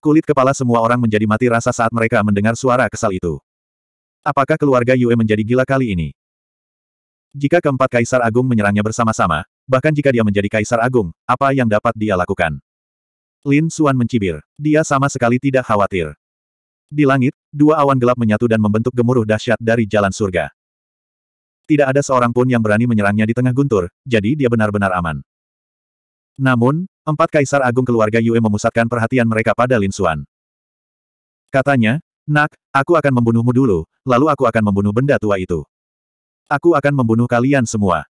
Kulit kepala semua orang menjadi mati rasa saat mereka mendengar suara kesal itu. Apakah keluarga Yue menjadi gila kali ini? Jika keempat Kaisar Agung menyerangnya bersama-sama, bahkan jika dia menjadi Kaisar Agung, apa yang dapat dia lakukan? Lin Suan mencibir. Dia sama sekali tidak khawatir. Di langit, dua awan gelap menyatu dan membentuk gemuruh dahsyat dari jalan surga. Tidak ada seorang pun yang berani menyerangnya di tengah guntur, jadi dia benar-benar aman. Namun, Empat kaisar agung keluarga Yue memusatkan perhatian mereka pada Lin Xuan. Katanya, Nak, aku akan membunuhmu dulu, lalu aku akan membunuh benda tua itu. Aku akan membunuh kalian semua.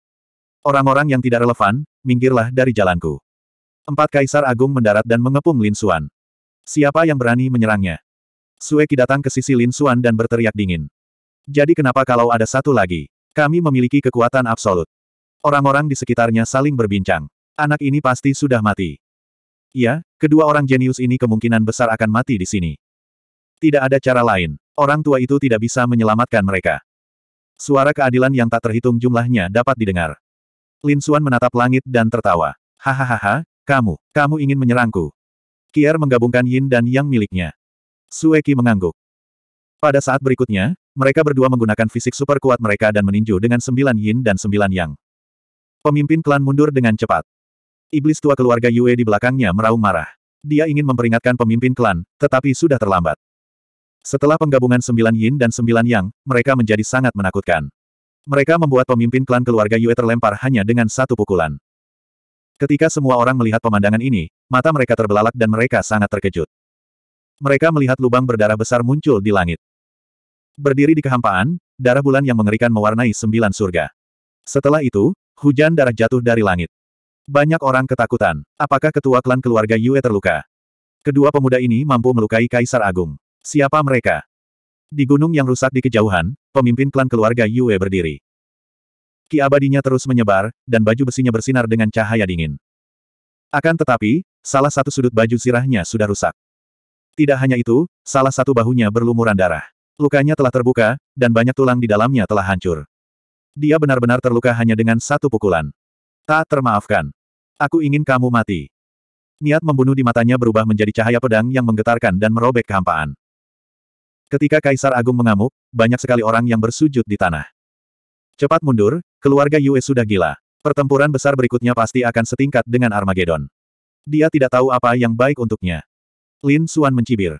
Orang-orang yang tidak relevan, minggirlah dari jalanku. Empat kaisar agung mendarat dan mengepung Lin Xuan. Siapa yang berani menyerangnya? Sueki datang ke sisi Lin Xuan dan berteriak dingin. Jadi kenapa kalau ada satu lagi? Kami memiliki kekuatan absolut. Orang-orang di sekitarnya saling berbincang. Anak ini pasti sudah mati. Ya, kedua orang jenius ini kemungkinan besar akan mati di sini. Tidak ada cara lain. Orang tua itu tidak bisa menyelamatkan mereka. Suara keadilan yang tak terhitung jumlahnya dapat didengar. Lin Suan menatap langit dan tertawa. Hahaha, kamu, kamu ingin menyerangku. Kier menggabungkan Yin dan Yang miliknya. Sueki mengangguk. Pada saat berikutnya, mereka berdua menggunakan fisik super kuat mereka dan meninju dengan sembilan Yin dan sembilan Yang. Pemimpin klan mundur dengan cepat. Iblis tua keluarga Yue di belakangnya meraung marah. Dia ingin memperingatkan pemimpin klan, tetapi sudah terlambat. Setelah penggabungan sembilan yin dan sembilan yang, mereka menjadi sangat menakutkan. Mereka membuat pemimpin klan keluarga Yue terlempar hanya dengan satu pukulan. Ketika semua orang melihat pemandangan ini, mata mereka terbelalak dan mereka sangat terkejut. Mereka melihat lubang berdarah besar muncul di langit. Berdiri di kehampaan, darah bulan yang mengerikan mewarnai sembilan surga. Setelah itu, hujan darah jatuh dari langit. Banyak orang ketakutan. Apakah ketua klan keluarga Yue terluka? Kedua pemuda ini mampu melukai Kaisar Agung. Siapa mereka? Di gunung yang rusak di kejauhan, pemimpin klan keluarga Yue berdiri. Ki abadinya terus menyebar, dan baju besinya bersinar dengan cahaya dingin. Akan tetapi, salah satu sudut baju sirahnya sudah rusak. Tidak hanya itu, salah satu bahunya berlumuran darah. Lukanya telah terbuka, dan banyak tulang di dalamnya telah hancur. Dia benar-benar terluka hanya dengan satu pukulan. Tak termaafkan. Aku ingin kamu mati. Niat membunuh di matanya berubah menjadi cahaya pedang yang menggetarkan dan merobek kehampaan. Ketika Kaisar Agung mengamuk, banyak sekali orang yang bersujud di tanah. Cepat mundur, keluarga Yue sudah gila. Pertempuran besar berikutnya pasti akan setingkat dengan Armageddon. Dia tidak tahu apa yang baik untuknya. Lin Suan mencibir.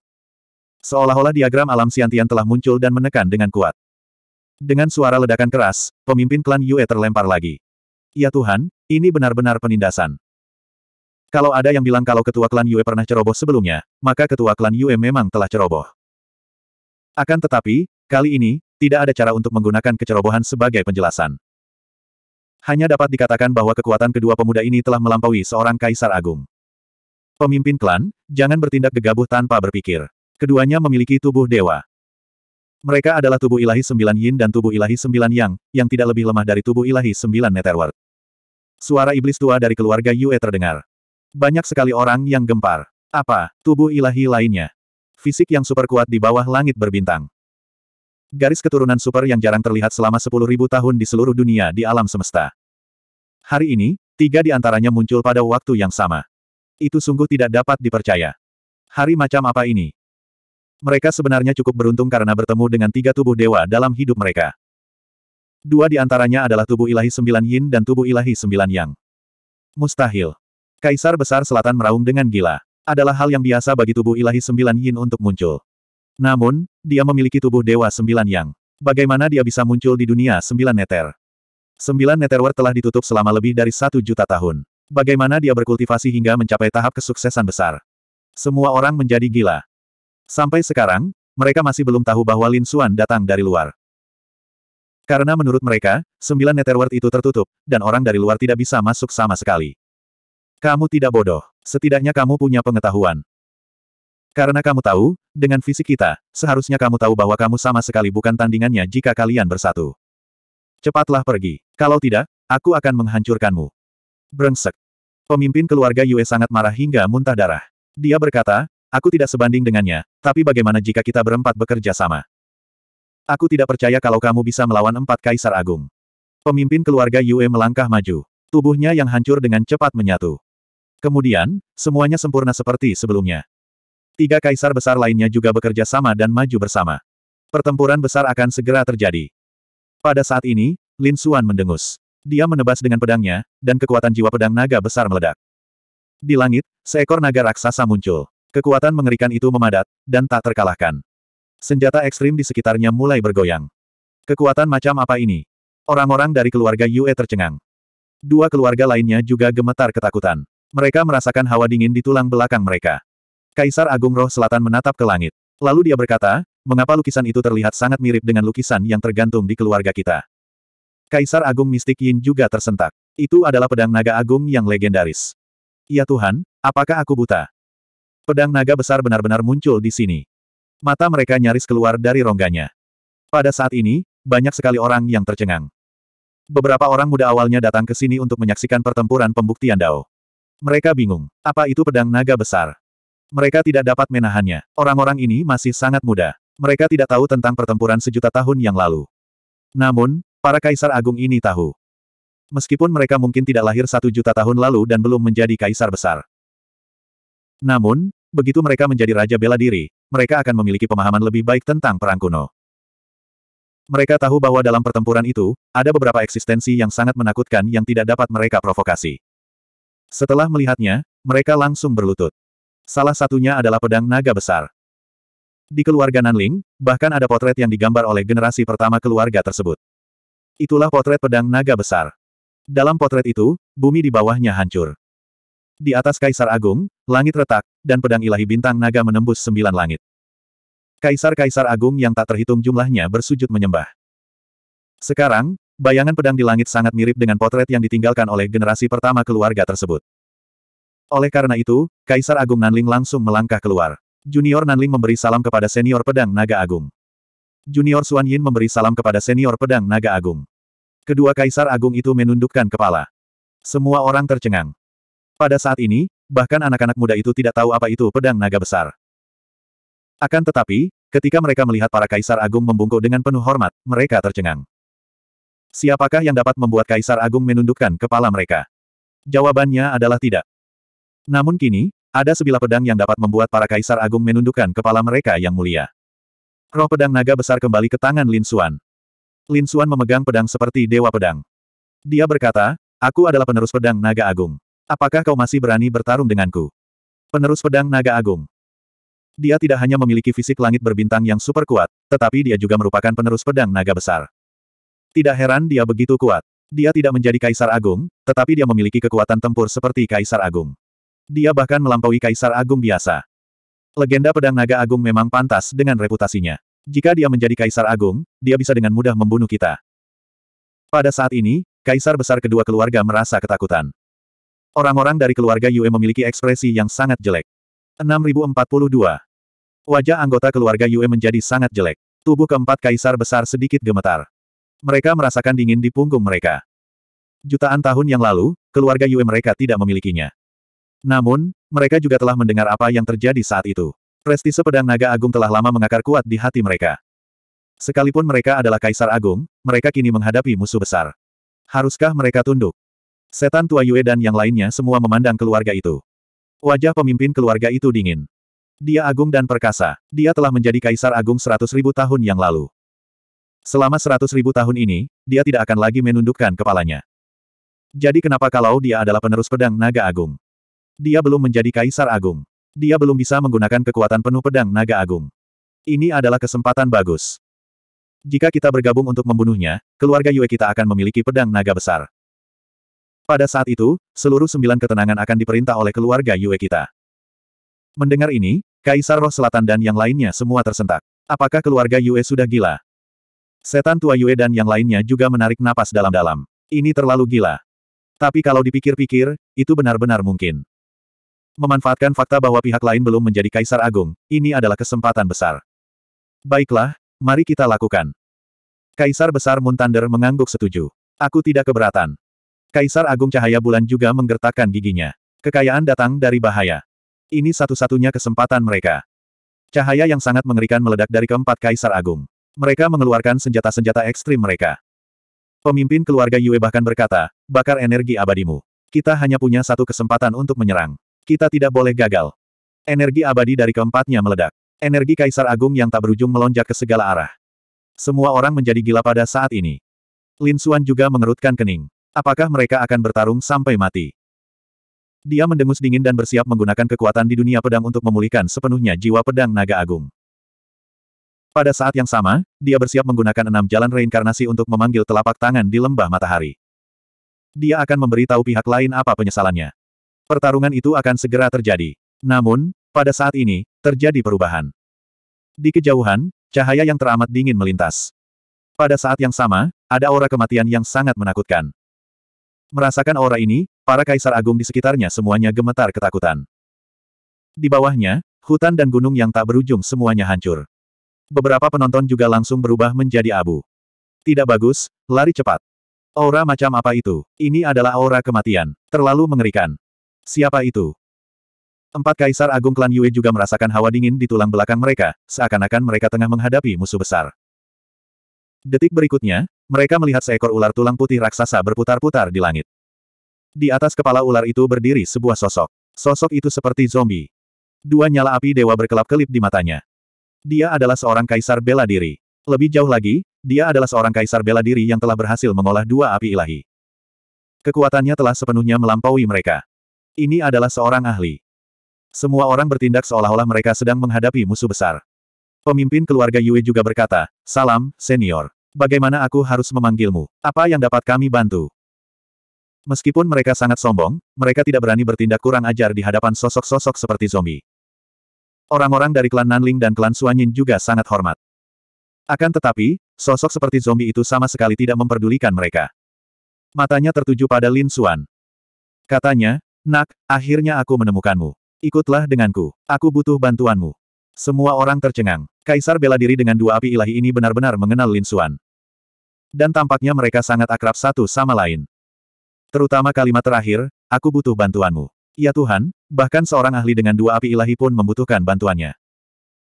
Seolah-olah diagram alam siantian telah muncul dan menekan dengan kuat. Dengan suara ledakan keras, pemimpin klan Yue terlempar lagi. Ya Tuhan, ini benar-benar penindasan. Kalau ada yang bilang kalau ketua klan Yue pernah ceroboh sebelumnya, maka ketua klan Yue memang telah ceroboh. Akan tetapi, kali ini, tidak ada cara untuk menggunakan kecerobohan sebagai penjelasan. Hanya dapat dikatakan bahwa kekuatan kedua pemuda ini telah melampaui seorang kaisar agung. Pemimpin klan, jangan bertindak gegabah tanpa berpikir. Keduanya memiliki tubuh dewa. Mereka adalah tubuh ilahi sembilan yin dan tubuh ilahi sembilan yang, yang tidak lebih lemah dari tubuh ilahi sembilan netherworld. Suara iblis tua dari keluarga Yue terdengar. Banyak sekali orang yang gempar. Apa, tubuh ilahi lainnya? Fisik yang super kuat di bawah langit berbintang. Garis keturunan super yang jarang terlihat selama 10.000 tahun di seluruh dunia di alam semesta. Hari ini, tiga di antaranya muncul pada waktu yang sama. Itu sungguh tidak dapat dipercaya. Hari macam apa ini? Mereka sebenarnya cukup beruntung karena bertemu dengan tiga tubuh dewa dalam hidup mereka. Dua di antaranya adalah tubuh ilahi sembilan yin dan tubuh ilahi sembilan yang. Mustahil. Kaisar Besar Selatan meraung dengan gila. Adalah hal yang biasa bagi tubuh ilahi sembilan yin untuk muncul. Namun, dia memiliki tubuh dewa sembilan yang. Bagaimana dia bisa muncul di dunia sembilan neter? Sembilan neterwer telah ditutup selama lebih dari satu juta tahun. Bagaimana dia berkultivasi hingga mencapai tahap kesuksesan besar? Semua orang menjadi gila. Sampai sekarang, mereka masih belum tahu bahwa Lin Xuan datang dari luar. Karena menurut mereka, sembilan netherworld itu tertutup, dan orang dari luar tidak bisa masuk sama sekali. Kamu tidak bodoh. Setidaknya kamu punya pengetahuan. Karena kamu tahu, dengan fisik kita, seharusnya kamu tahu bahwa kamu sama sekali bukan tandingannya jika kalian bersatu. Cepatlah pergi. Kalau tidak, aku akan menghancurkanmu. Brengsek. Pemimpin keluarga Yue sangat marah hingga muntah darah. Dia berkata, Aku tidak sebanding dengannya, tapi bagaimana jika kita berempat bekerja sama? Aku tidak percaya kalau kamu bisa melawan empat kaisar agung. Pemimpin keluarga Yue melangkah maju. Tubuhnya yang hancur dengan cepat menyatu. Kemudian, semuanya sempurna seperti sebelumnya. Tiga kaisar besar lainnya juga bekerja sama dan maju bersama. Pertempuran besar akan segera terjadi. Pada saat ini, Lin Xuan mendengus. Dia menebas dengan pedangnya, dan kekuatan jiwa pedang naga besar meledak. Di langit, seekor naga raksasa muncul. Kekuatan mengerikan itu memadat, dan tak terkalahkan. Senjata ekstrim di sekitarnya mulai bergoyang. Kekuatan macam apa ini? Orang-orang dari keluarga Yue tercengang. Dua keluarga lainnya juga gemetar ketakutan. Mereka merasakan hawa dingin di tulang belakang mereka. Kaisar Agung Roh Selatan menatap ke langit. Lalu dia berkata, mengapa lukisan itu terlihat sangat mirip dengan lukisan yang tergantung di keluarga kita? Kaisar Agung Mistik Yin juga tersentak. Itu adalah pedang naga agung yang legendaris. Ya Tuhan, apakah aku buta? Pedang naga besar benar-benar muncul di sini. Mata mereka nyaris keluar dari rongganya. Pada saat ini, banyak sekali orang yang tercengang. Beberapa orang muda awalnya datang ke sini untuk menyaksikan pertempuran pembuktian Dao. Mereka bingung, apa itu pedang naga besar? Mereka tidak dapat menahannya. Orang-orang ini masih sangat muda. Mereka tidak tahu tentang pertempuran sejuta tahun yang lalu. Namun, para kaisar agung ini tahu. Meskipun mereka mungkin tidak lahir satu juta tahun lalu dan belum menjadi kaisar besar. Namun, begitu mereka menjadi raja bela diri, mereka akan memiliki pemahaman lebih baik tentang perang kuno. Mereka tahu bahwa dalam pertempuran itu, ada beberapa eksistensi yang sangat menakutkan yang tidak dapat mereka provokasi. Setelah melihatnya, mereka langsung berlutut. Salah satunya adalah pedang naga besar. Di keluarga Nanling, bahkan ada potret yang digambar oleh generasi pertama keluarga tersebut. Itulah potret pedang naga besar. Dalam potret itu, bumi di bawahnya hancur. Di atas Kaisar Agung, langit retak, dan pedang ilahi bintang naga menembus sembilan langit. Kaisar-kaisar agung yang tak terhitung jumlahnya bersujud menyembah. Sekarang, bayangan pedang di langit sangat mirip dengan potret yang ditinggalkan oleh generasi pertama keluarga tersebut. Oleh karena itu, Kaisar Agung Nanling langsung melangkah keluar. Junior Nanling memberi salam kepada senior pedang naga agung. Junior Suan Yin memberi salam kepada senior pedang naga agung. Kedua kaisar agung itu menundukkan kepala. Semua orang tercengang. Pada saat ini, bahkan anak-anak muda itu tidak tahu apa itu pedang naga besar. Akan tetapi, ketika mereka melihat para kaisar agung membungkuk dengan penuh hormat, mereka tercengang. Siapakah yang dapat membuat kaisar agung menundukkan kepala mereka? Jawabannya adalah tidak. Namun kini, ada sebilah pedang yang dapat membuat para kaisar agung menundukkan kepala mereka yang mulia. Roh pedang naga besar kembali ke tangan Lin Xuan. Lin Xuan memegang pedang seperti dewa pedang. Dia berkata, aku adalah penerus pedang naga agung. Apakah kau masih berani bertarung denganku? Penerus pedang naga agung. Dia tidak hanya memiliki fisik langit berbintang yang super kuat, tetapi dia juga merupakan penerus pedang naga besar. Tidak heran dia begitu kuat. Dia tidak menjadi kaisar agung, tetapi dia memiliki kekuatan tempur seperti kaisar agung. Dia bahkan melampaui kaisar agung biasa. Legenda pedang naga agung memang pantas dengan reputasinya. Jika dia menjadi kaisar agung, dia bisa dengan mudah membunuh kita. Pada saat ini, kaisar besar kedua keluarga merasa ketakutan. Orang-orang dari keluarga Yue memiliki ekspresi yang sangat jelek. 6042. Wajah anggota keluarga Yue menjadi sangat jelek. Tubuh keempat kaisar besar sedikit gemetar. Mereka merasakan dingin di punggung mereka. Jutaan tahun yang lalu, keluarga Yue mereka tidak memilikinya. Namun, mereka juga telah mendengar apa yang terjadi saat itu. Prestise pedang naga agung telah lama mengakar kuat di hati mereka. Sekalipun mereka adalah kaisar agung, mereka kini menghadapi musuh besar. Haruskah mereka tunduk? Setan tua Yue dan yang lainnya semua memandang keluarga itu. Wajah pemimpin keluarga itu dingin. Dia agung dan perkasa. Dia telah menjadi kaisar agung seratus ribu tahun yang lalu. Selama seratus ribu tahun ini, dia tidak akan lagi menundukkan kepalanya. Jadi kenapa kalau dia adalah penerus pedang naga agung? Dia belum menjadi kaisar agung. Dia belum bisa menggunakan kekuatan penuh pedang naga agung. Ini adalah kesempatan bagus. Jika kita bergabung untuk membunuhnya, keluarga Yue kita akan memiliki pedang naga besar. Pada saat itu, seluruh sembilan ketenangan akan diperintah oleh keluarga Yue kita. Mendengar ini, Kaisar Roh Selatan dan yang lainnya semua tersentak. Apakah keluarga Yue sudah gila? Setan tua Yue dan yang lainnya juga menarik napas dalam-dalam. Ini terlalu gila. Tapi kalau dipikir-pikir, itu benar-benar mungkin. Memanfaatkan fakta bahwa pihak lain belum menjadi Kaisar Agung, ini adalah kesempatan besar. Baiklah, mari kita lakukan. Kaisar Besar Muntander mengangguk setuju. Aku tidak keberatan. Kaisar Agung Cahaya Bulan juga menggertakkan giginya. Kekayaan datang dari bahaya. Ini satu-satunya kesempatan mereka. Cahaya yang sangat mengerikan meledak dari keempat Kaisar Agung. Mereka mengeluarkan senjata-senjata ekstrim mereka. Pemimpin keluarga Yue bahkan berkata, bakar energi abadimu. Kita hanya punya satu kesempatan untuk menyerang. Kita tidak boleh gagal. Energi abadi dari keempatnya meledak. Energi Kaisar Agung yang tak berujung melonjak ke segala arah. Semua orang menjadi gila pada saat ini. Lin Xuan juga mengerutkan kening. Apakah mereka akan bertarung sampai mati? Dia mendengus dingin dan bersiap menggunakan kekuatan di dunia pedang untuk memulihkan sepenuhnya jiwa pedang naga agung. Pada saat yang sama, dia bersiap menggunakan enam jalan reinkarnasi untuk memanggil telapak tangan di lembah matahari. Dia akan memberitahu pihak lain apa penyesalannya. Pertarungan itu akan segera terjadi. Namun, pada saat ini, terjadi perubahan. Di kejauhan, cahaya yang teramat dingin melintas. Pada saat yang sama, ada aura kematian yang sangat menakutkan. Merasakan aura ini, para kaisar agung di sekitarnya semuanya gemetar ketakutan. Di bawahnya, hutan dan gunung yang tak berujung semuanya hancur. Beberapa penonton juga langsung berubah menjadi abu. Tidak bagus, lari cepat. Aura macam apa itu? Ini adalah aura kematian. Terlalu mengerikan. Siapa itu? Empat kaisar agung klan Yue juga merasakan hawa dingin di tulang belakang mereka, seakan-akan mereka tengah menghadapi musuh besar. Detik berikutnya, mereka melihat seekor ular tulang putih raksasa berputar-putar di langit. Di atas kepala ular itu berdiri sebuah sosok. Sosok itu seperti zombie. Dua nyala api dewa berkelap-kelip di matanya. Dia adalah seorang kaisar bela diri. Lebih jauh lagi, dia adalah seorang kaisar bela diri yang telah berhasil mengolah dua api ilahi. Kekuatannya telah sepenuhnya melampaui mereka. Ini adalah seorang ahli. Semua orang bertindak seolah-olah mereka sedang menghadapi musuh besar. Pemimpin keluarga Yue juga berkata, Salam, senior. Bagaimana aku harus memanggilmu? Apa yang dapat kami bantu? Meskipun mereka sangat sombong, mereka tidak berani bertindak kurang ajar di hadapan sosok-sosok seperti zombie. Orang-orang dari klan Nanling dan klan Suanyin juga sangat hormat. Akan tetapi, sosok seperti zombie itu sama sekali tidak memperdulikan mereka. Matanya tertuju pada Lin Suan. Katanya, Nak, akhirnya aku menemukanmu. Ikutlah denganku. Aku butuh bantuanmu. Semua orang tercengang. Kaisar bela diri dengan dua api ilahi ini benar-benar mengenal Lin Xuan. Dan tampaknya mereka sangat akrab satu sama lain. Terutama kalimat terakhir, aku butuh bantuanmu. Ya Tuhan, bahkan seorang ahli dengan dua api ilahi pun membutuhkan bantuannya.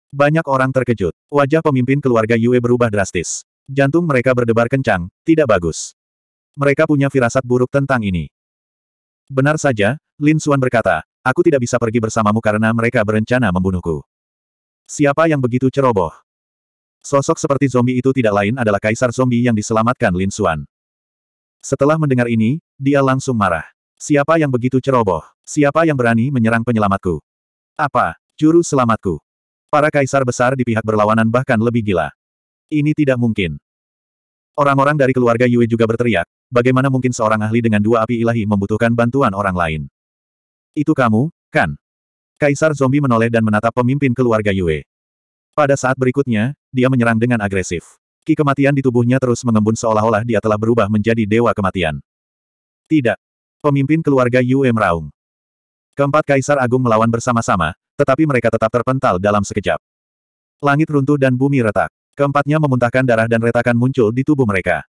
Banyak orang terkejut. Wajah pemimpin keluarga Yue berubah drastis. Jantung mereka berdebar kencang, tidak bagus. Mereka punya firasat buruk tentang ini. Benar saja, Lin Xuan berkata, aku tidak bisa pergi bersamamu karena mereka berencana membunuhku. Siapa yang begitu ceroboh? Sosok seperti zombie itu tidak lain adalah kaisar zombie yang diselamatkan Lin Xuan. Setelah mendengar ini, dia langsung marah. Siapa yang begitu ceroboh? Siapa yang berani menyerang penyelamatku? Apa? Juru selamatku. Para kaisar besar di pihak berlawanan bahkan lebih gila. Ini tidak mungkin. Orang-orang dari keluarga Yue juga berteriak, bagaimana mungkin seorang ahli dengan dua api ilahi membutuhkan bantuan orang lain? Itu kamu, kan? Kaisar zombie menoleh dan menatap pemimpin keluarga Yue. Pada saat berikutnya, dia menyerang dengan agresif. Ki kematian di tubuhnya terus mengembun seolah-olah dia telah berubah menjadi dewa kematian. Tidak. Pemimpin keluarga Yue meraung. Keempat kaisar agung melawan bersama-sama, tetapi mereka tetap terpental dalam sekejap. Langit runtuh dan bumi retak. Keempatnya memuntahkan darah dan retakan muncul di tubuh mereka.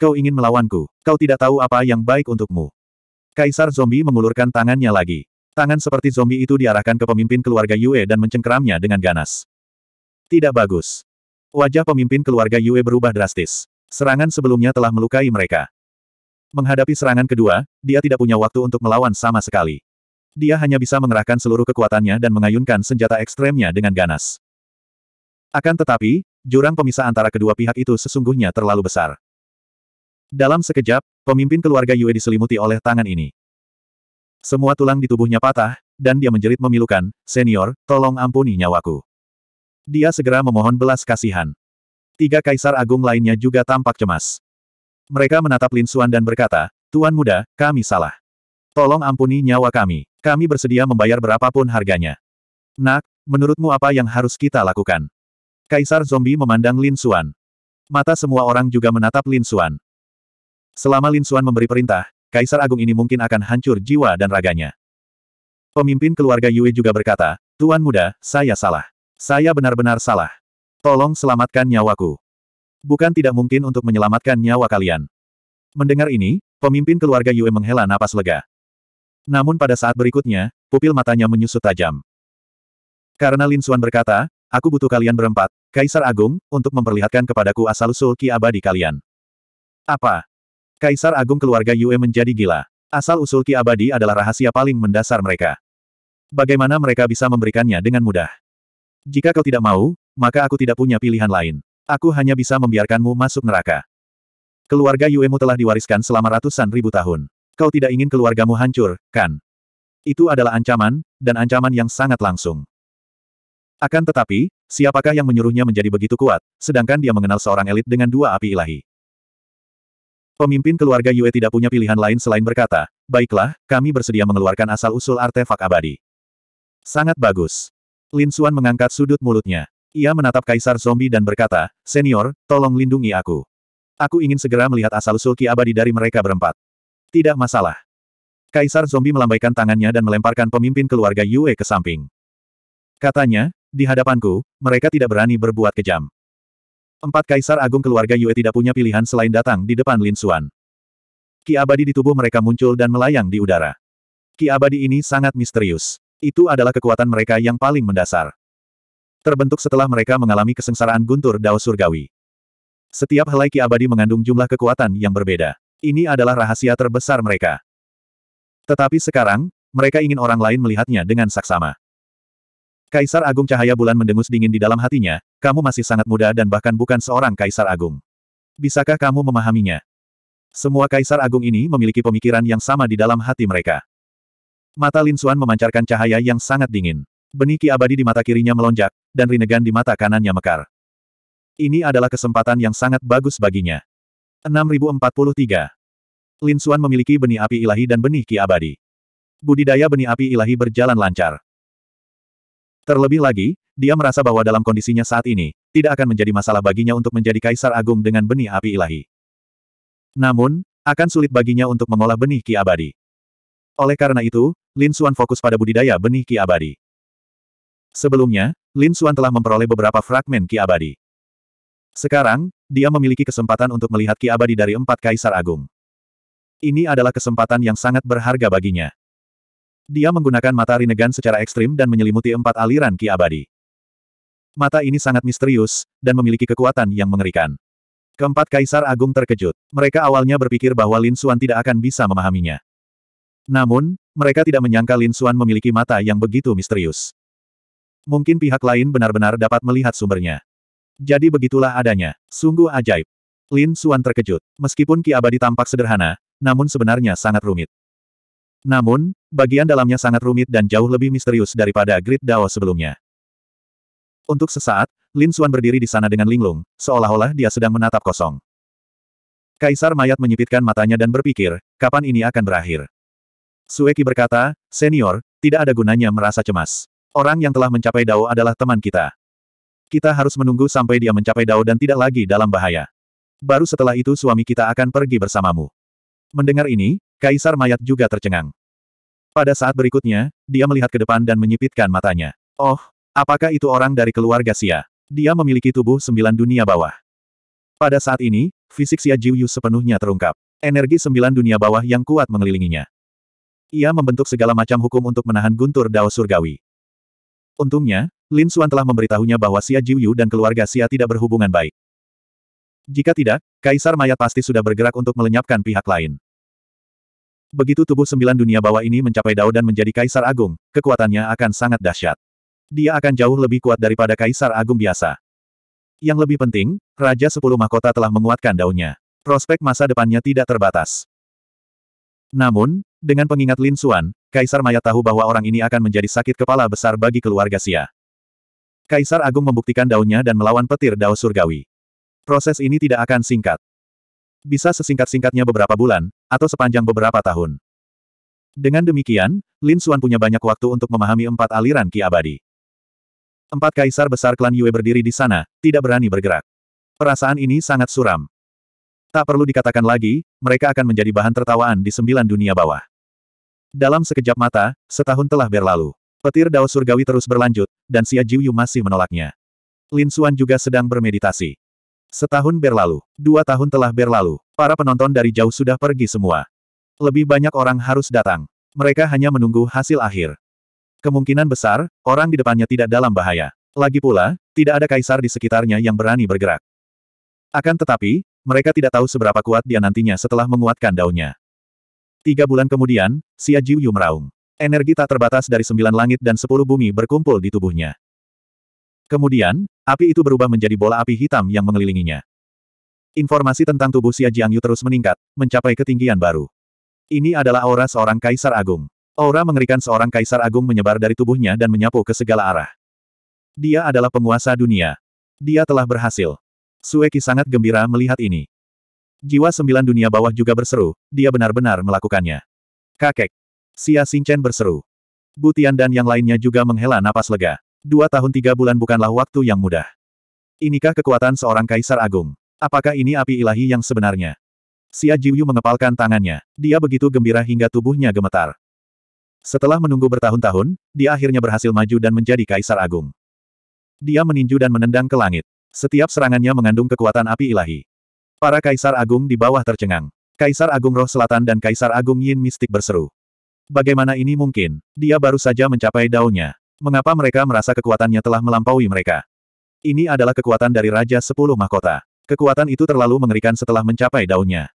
Kau ingin melawanku, kau tidak tahu apa yang baik untukmu. Kaisar zombie mengulurkan tangannya lagi. Tangan seperti zombie itu diarahkan ke pemimpin keluarga Yue dan mencengkeramnya dengan ganas. Tidak bagus. Wajah pemimpin keluarga Yue berubah drastis. Serangan sebelumnya telah melukai mereka. Menghadapi serangan kedua, dia tidak punya waktu untuk melawan sama sekali. Dia hanya bisa mengerahkan seluruh kekuatannya dan mengayunkan senjata ekstremnya dengan ganas. Akan tetapi, jurang pemisah antara kedua pihak itu sesungguhnya terlalu besar. Dalam sekejap, pemimpin keluarga Yue diselimuti oleh tangan ini. Semua tulang di tubuhnya patah, dan dia menjerit memilukan, Senior, tolong ampuni nyawaku. Dia segera memohon belas kasihan. Tiga kaisar agung lainnya juga tampak cemas. Mereka menatap Lin Xuan dan berkata, Tuan muda, kami salah. Tolong ampuni nyawa kami. Kami bersedia membayar berapapun harganya. Nak, menurutmu apa yang harus kita lakukan? Kaisar zombie memandang Lin Xuan. Mata semua orang juga menatap Lin Xuan. Selama Lin Xuan memberi perintah, Kaisar Agung ini mungkin akan hancur jiwa dan raganya. Pemimpin keluarga Yue juga berkata, Tuan muda, saya salah. Saya benar-benar salah. Tolong selamatkan nyawaku. Bukan tidak mungkin untuk menyelamatkan nyawa kalian. Mendengar ini, pemimpin keluarga Yue menghela napas lega. Namun pada saat berikutnya, pupil matanya menyusut tajam. Karena Lin Xuan berkata, aku butuh kalian berempat, Kaisar Agung, untuk memperlihatkan kepadaku asal-usul Ki abadi kalian. Apa? Kaisar Agung keluarga Yue menjadi gila. Asal-usul Ki Abadi adalah rahasia paling mendasar mereka. Bagaimana mereka bisa memberikannya dengan mudah? Jika kau tidak mau, maka aku tidak punya pilihan lain. Aku hanya bisa membiarkanmu masuk neraka. Keluarga Yuemu telah diwariskan selama ratusan ribu tahun. Kau tidak ingin keluargamu hancur, kan? Itu adalah ancaman, dan ancaman yang sangat langsung. Akan tetapi, siapakah yang menyuruhnya menjadi begitu kuat, sedangkan dia mengenal seorang elit dengan dua api ilahi? Pemimpin keluarga Yue tidak punya pilihan lain selain berkata, Baiklah, kami bersedia mengeluarkan asal-usul artefak abadi. Sangat bagus. Lin Xuan mengangkat sudut mulutnya. Ia menatap Kaisar Zombie dan berkata, Senior, tolong lindungi aku. Aku ingin segera melihat asal-usul Ki Abadi dari mereka berempat. Tidak masalah. Kaisar Zombie melambaikan tangannya dan melemparkan pemimpin keluarga Yue ke samping. Katanya, di hadapanku, mereka tidak berani berbuat kejam. Empat kaisar agung keluarga Yue tidak punya pilihan selain datang di depan Lin Xuan. Ki abadi di tubuh mereka muncul dan melayang di udara. Ki abadi ini sangat misterius. Itu adalah kekuatan mereka yang paling mendasar. Terbentuk setelah mereka mengalami kesengsaraan guntur dao surgawi. Setiap helai ki abadi mengandung jumlah kekuatan yang berbeda. Ini adalah rahasia terbesar mereka. Tetapi sekarang, mereka ingin orang lain melihatnya dengan saksama. Kaisar Agung cahaya bulan mendengus dingin di dalam hatinya, kamu masih sangat muda dan bahkan bukan seorang Kaisar Agung. Bisakah kamu memahaminya? Semua Kaisar Agung ini memiliki pemikiran yang sama di dalam hati mereka. Mata Lin Xuan memancarkan cahaya yang sangat dingin. Benih ki abadi di mata kirinya melonjak, dan Rinnegan di mata kanannya mekar. Ini adalah kesempatan yang sangat bagus baginya. 6043 Lin Xuan memiliki benih api ilahi dan benih ki abadi. Budidaya benih api ilahi berjalan lancar. Terlebih lagi, dia merasa bahwa dalam kondisinya saat ini, tidak akan menjadi masalah baginya untuk menjadi kaisar agung dengan benih api ilahi. Namun, akan sulit baginya untuk mengolah benih ki abadi. Oleh karena itu, Lin Suan fokus pada budidaya benih ki abadi. Sebelumnya, Lin Suan telah memperoleh beberapa fragmen ki abadi. Sekarang, dia memiliki kesempatan untuk melihat ki abadi dari empat kaisar agung. Ini adalah kesempatan yang sangat berharga baginya. Dia menggunakan mata Rinegan secara ekstrim dan menyelimuti empat aliran ki abadi. Mata ini sangat misterius, dan memiliki kekuatan yang mengerikan. Keempat Kaisar Agung terkejut. Mereka awalnya berpikir bahwa Lin Xuan tidak akan bisa memahaminya. Namun, mereka tidak menyangka Lin Xuan memiliki mata yang begitu misterius. Mungkin pihak lain benar-benar dapat melihat sumbernya. Jadi begitulah adanya. Sungguh ajaib. Lin Xuan terkejut. Meskipun Ki Abadi tampak sederhana, namun sebenarnya sangat rumit. Namun, bagian dalamnya sangat rumit dan jauh lebih misterius daripada Grid Dao sebelumnya. Untuk sesaat, Lin Xuan berdiri di sana dengan linglung, seolah-olah dia sedang menatap kosong. Kaisar Mayat menyipitkan matanya dan berpikir, kapan ini akan berakhir? Sueki berkata, senior, tidak ada gunanya merasa cemas. Orang yang telah mencapai Dao adalah teman kita. Kita harus menunggu sampai dia mencapai Dao dan tidak lagi dalam bahaya. Baru setelah itu suami kita akan pergi bersamamu. Mendengar ini, Kaisar mayat juga tercengang. Pada saat berikutnya, dia melihat ke depan dan menyipitkan matanya. Oh, apakah itu orang dari keluarga Sia? Dia memiliki tubuh sembilan dunia bawah. Pada saat ini, fisik Sia Jiuyu sepenuhnya terungkap. Energi sembilan dunia bawah yang kuat mengelilinginya. Ia membentuk segala macam hukum untuk menahan guntur dao surgawi. Untungnya, Lin Xuan telah memberitahunya bahwa Sia Jiuyu dan keluarga Sia tidak berhubungan baik. Jika tidak, Kaisar Mayat pasti sudah bergerak untuk melenyapkan pihak lain. Begitu tubuh sembilan dunia bawah ini mencapai Dao dan menjadi Kaisar Agung, kekuatannya akan sangat dahsyat. Dia akan jauh lebih kuat daripada Kaisar Agung biasa. Yang lebih penting, Raja Sepuluh Mahkota telah menguatkan daunnya. Prospek masa depannya tidak terbatas. Namun, dengan pengingat Lin Xuan, Kaisar Maya tahu bahwa orang ini akan menjadi sakit kepala besar bagi keluarga Xia. Kaisar Agung membuktikan daunnya dan melawan petir Dao Surgawi. Proses ini tidak akan singkat bisa sesingkat-singkatnya beberapa bulan, atau sepanjang beberapa tahun. Dengan demikian, Lin Xuan punya banyak waktu untuk memahami empat aliran Ki Abadi. Empat kaisar besar klan Yue berdiri di sana, tidak berani bergerak. Perasaan ini sangat suram. Tak perlu dikatakan lagi, mereka akan menjadi bahan tertawaan di sembilan dunia bawah. Dalam sekejap mata, setahun telah berlalu. Petir Dao Surgawi terus berlanjut, dan Xia Jiuyu masih menolaknya. Lin Xuan juga sedang bermeditasi. Setahun berlalu, dua tahun telah berlalu, para penonton dari jauh sudah pergi semua. Lebih banyak orang harus datang. Mereka hanya menunggu hasil akhir. Kemungkinan besar, orang di depannya tidak dalam bahaya. Lagi pula, tidak ada kaisar di sekitarnya yang berani bergerak. Akan tetapi, mereka tidak tahu seberapa kuat dia nantinya setelah menguatkan daunnya. Tiga bulan kemudian, Xia Jiu meraung. Energi tak terbatas dari sembilan langit dan sepuluh bumi berkumpul di tubuhnya. Kemudian, api itu berubah menjadi bola api hitam yang mengelilinginya. Informasi tentang tubuh Xia Jiangyu terus meningkat, mencapai ketinggian baru. Ini adalah aura seorang kaisar agung. Aura mengerikan seorang kaisar agung menyebar dari tubuhnya dan menyapu ke segala arah. Dia adalah penguasa dunia. Dia telah berhasil. Sueki sangat gembira melihat ini. Jiwa sembilan dunia bawah juga berseru, dia benar-benar melakukannya. Kakek. Xia Xingchen berseru. Butian dan yang lainnya juga menghela napas lega. Dua tahun tiga bulan bukanlah waktu yang mudah. Inikah kekuatan seorang kaisar agung? Apakah ini api ilahi yang sebenarnya? Xia Jiuyu mengepalkan tangannya. Dia begitu gembira hingga tubuhnya gemetar. Setelah menunggu bertahun-tahun, dia akhirnya berhasil maju dan menjadi kaisar agung. Dia meninju dan menendang ke langit. Setiap serangannya mengandung kekuatan api ilahi. Para kaisar agung di bawah tercengang. Kaisar Agung Roh Selatan dan Kaisar Agung Yin Mistik berseru. Bagaimana ini mungkin? Dia baru saja mencapai daunnya. Mengapa mereka merasa kekuatannya telah melampaui mereka? Ini adalah kekuatan dari Raja Sepuluh Mahkota. Kekuatan itu terlalu mengerikan setelah mencapai daunnya.